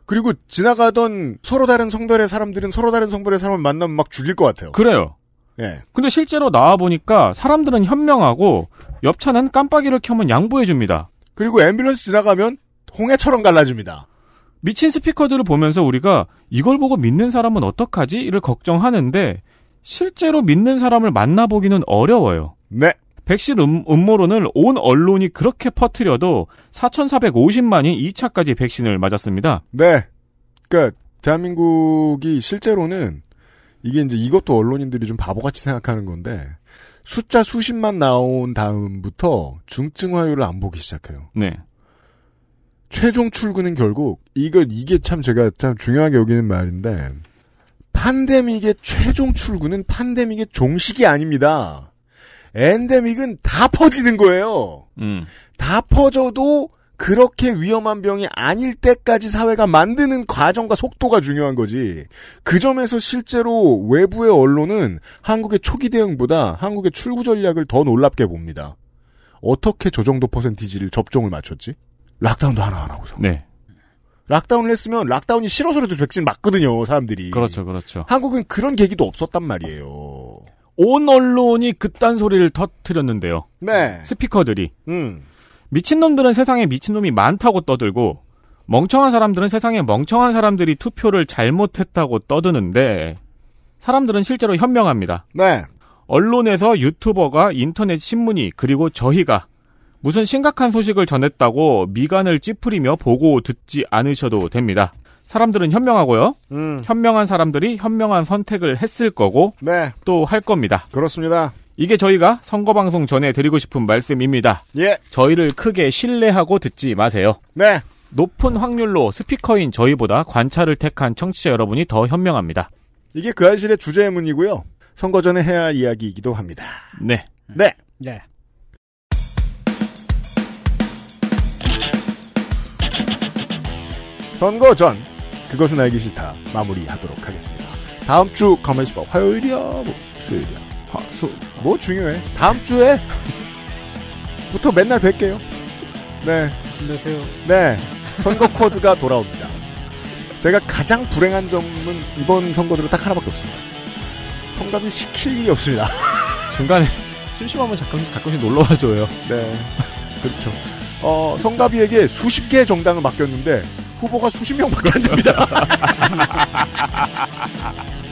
그리고 지나가던 서로 다른 성별의 사람들은 서로 다른 성별의 사람을 만나면 막 죽일 것 같아요. 그래요. 예. 근데 실제로 나와 보니까 사람들은 현명하고 옆차는 깜빡이를 켜면 양보해줍니다. 그리고 앰뷸런스 지나가면 홍해처럼 갈라줍니다. 미친 스피커들을 보면서 우리가 이걸 보고 믿는 사람은 어떡하지? 이를 걱정하는데 실제로 믿는 사람을 만나보기는 어려워요. 네. 백신 음, 음모론을 온 언론이 그렇게 퍼트려도 4,450만이 2차까지 백신을 맞았습니다. 네. 그러니까 대한민국이 실제로는 이게 이제 이것도 언론인들이 좀 바보같이 생각하는 건데 숫자 수십만 나온 다음부터 중증화율을 안 보기 시작해요. 네. 최종 출구는 결국 이거 이게 참 제가 참 중요하게 여기는 말인데 판데믹의 최종 출구는 판데믹의 종식이 아닙니다. 엔데믹은 다 퍼지는 거예요. 음. 다 퍼져도 그렇게 위험한 병이 아닐 때까지 사회가 만드는 과정과 속도가 중요한 거지. 그 점에서 실제로 외부의 언론은 한국의 초기 대응보다 한국의 출구 전략을 더 놀랍게 봅니다. 어떻게 저 정도 퍼센티지를 접종을 맞췄지? 락다운도 하나 안 하고서. 네. 락다운을 했으면 락다운이 싫어서라도 백신 맞거든요, 사람들이. 그렇죠, 그렇죠. 한국은 그런 계기도 없었단 말이에요. 온 언론이 그딴 소리를 터트렸는데요. 네. 스피커들이. 음. 미친놈들은 세상에 미친놈이 많다고 떠들고 멍청한 사람들은 세상에 멍청한 사람들이 투표를 잘못했다고 떠드는데 사람들은 실제로 현명합니다. 네. 언론에서 유튜버가 인터넷 신문이 그리고 저희가 무슨 심각한 소식을 전했다고 미간을 찌푸리며 보고 듣지 않으셔도 됩니다. 사람들은 현명하고요. 음. 현명한 사람들이 현명한 선택을 했을 거고 네. 또 할 겁니다. 그렇습니다. 이게 저희가 선거 방송 전에 드리고 싶은 말씀입니다. 예. 저희를 크게 신뢰하고 듣지 마세요. 네. 높은 확률로 스피커인 저희보다 관찰을 택한 청취자 여러분이 더 현명합니다. 이게 그안실의 주제문이고요. 의 선거 전에 해야 할 이야기이기도 합니다. 네. 네. 네. 선거 전 그것은 알기 싫다 마무리하도록 하겠습니다. 다음 주 가만있어봐 화요일이야 뭐 수요일이야 화수 아, 뭐 중요해 다음 주에 부터 맨날 뵐게요 네 힘내세요 네 선거 코드가 돌아옵니다 제가 가장 불행한 점은 이번 선거대로 딱 하나밖에 없습니다 성담이 시킬 일이 없습니다 중간에 심심하면 가끔씩 가끔씩 놀러와줘요 네 그렇죠 어, 성가비에게 수십 개의 정당을 맡겼는데 후보가 수십 명밖에 안 됩니다.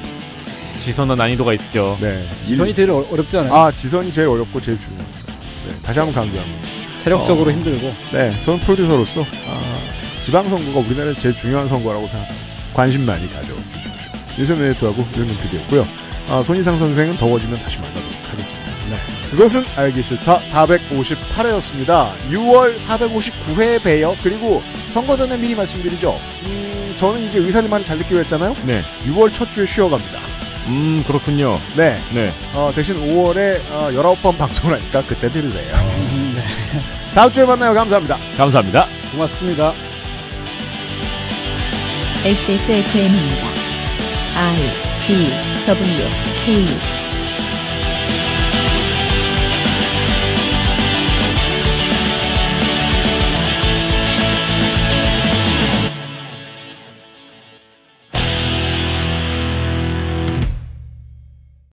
지선은 난이도가 있죠. 네. 지선이 제일 어, 렵지 않아요? 아, 지선이 제일 어렵고 제일 중요합니다. 네, 다시 한번 강조합니다. 체력적으로 어... 힘들고. 네, 저는 프로듀서로서 아, 지방선거가 우리나라에서 제일 중요한 선거라고 생각합니다. 관심 많이 가져주십시오. 유세네트하고 윤민 PD였고요. 아, 손희상 선생은 더워지면 다시 만나도록 하겠습니다. 네. 그것은 알기 싫다 458회였습니다. 6월 459회 배요 그리고 선거 전에 미리 말씀드리죠. 음, 저는 이제 의사님한잘 듣기로 했잖아요. 네. 6월 첫 주에 쉬어갑니다. 음, 그렇군요. 네. 네. 어, 대신 5월에 어, 19번 방송을 하니까 그때 들으세요. 어. 네. 다음 주에 만나요. 감사합니다. 감사합니다. 고맙습니다. XSFM입니다. I D W K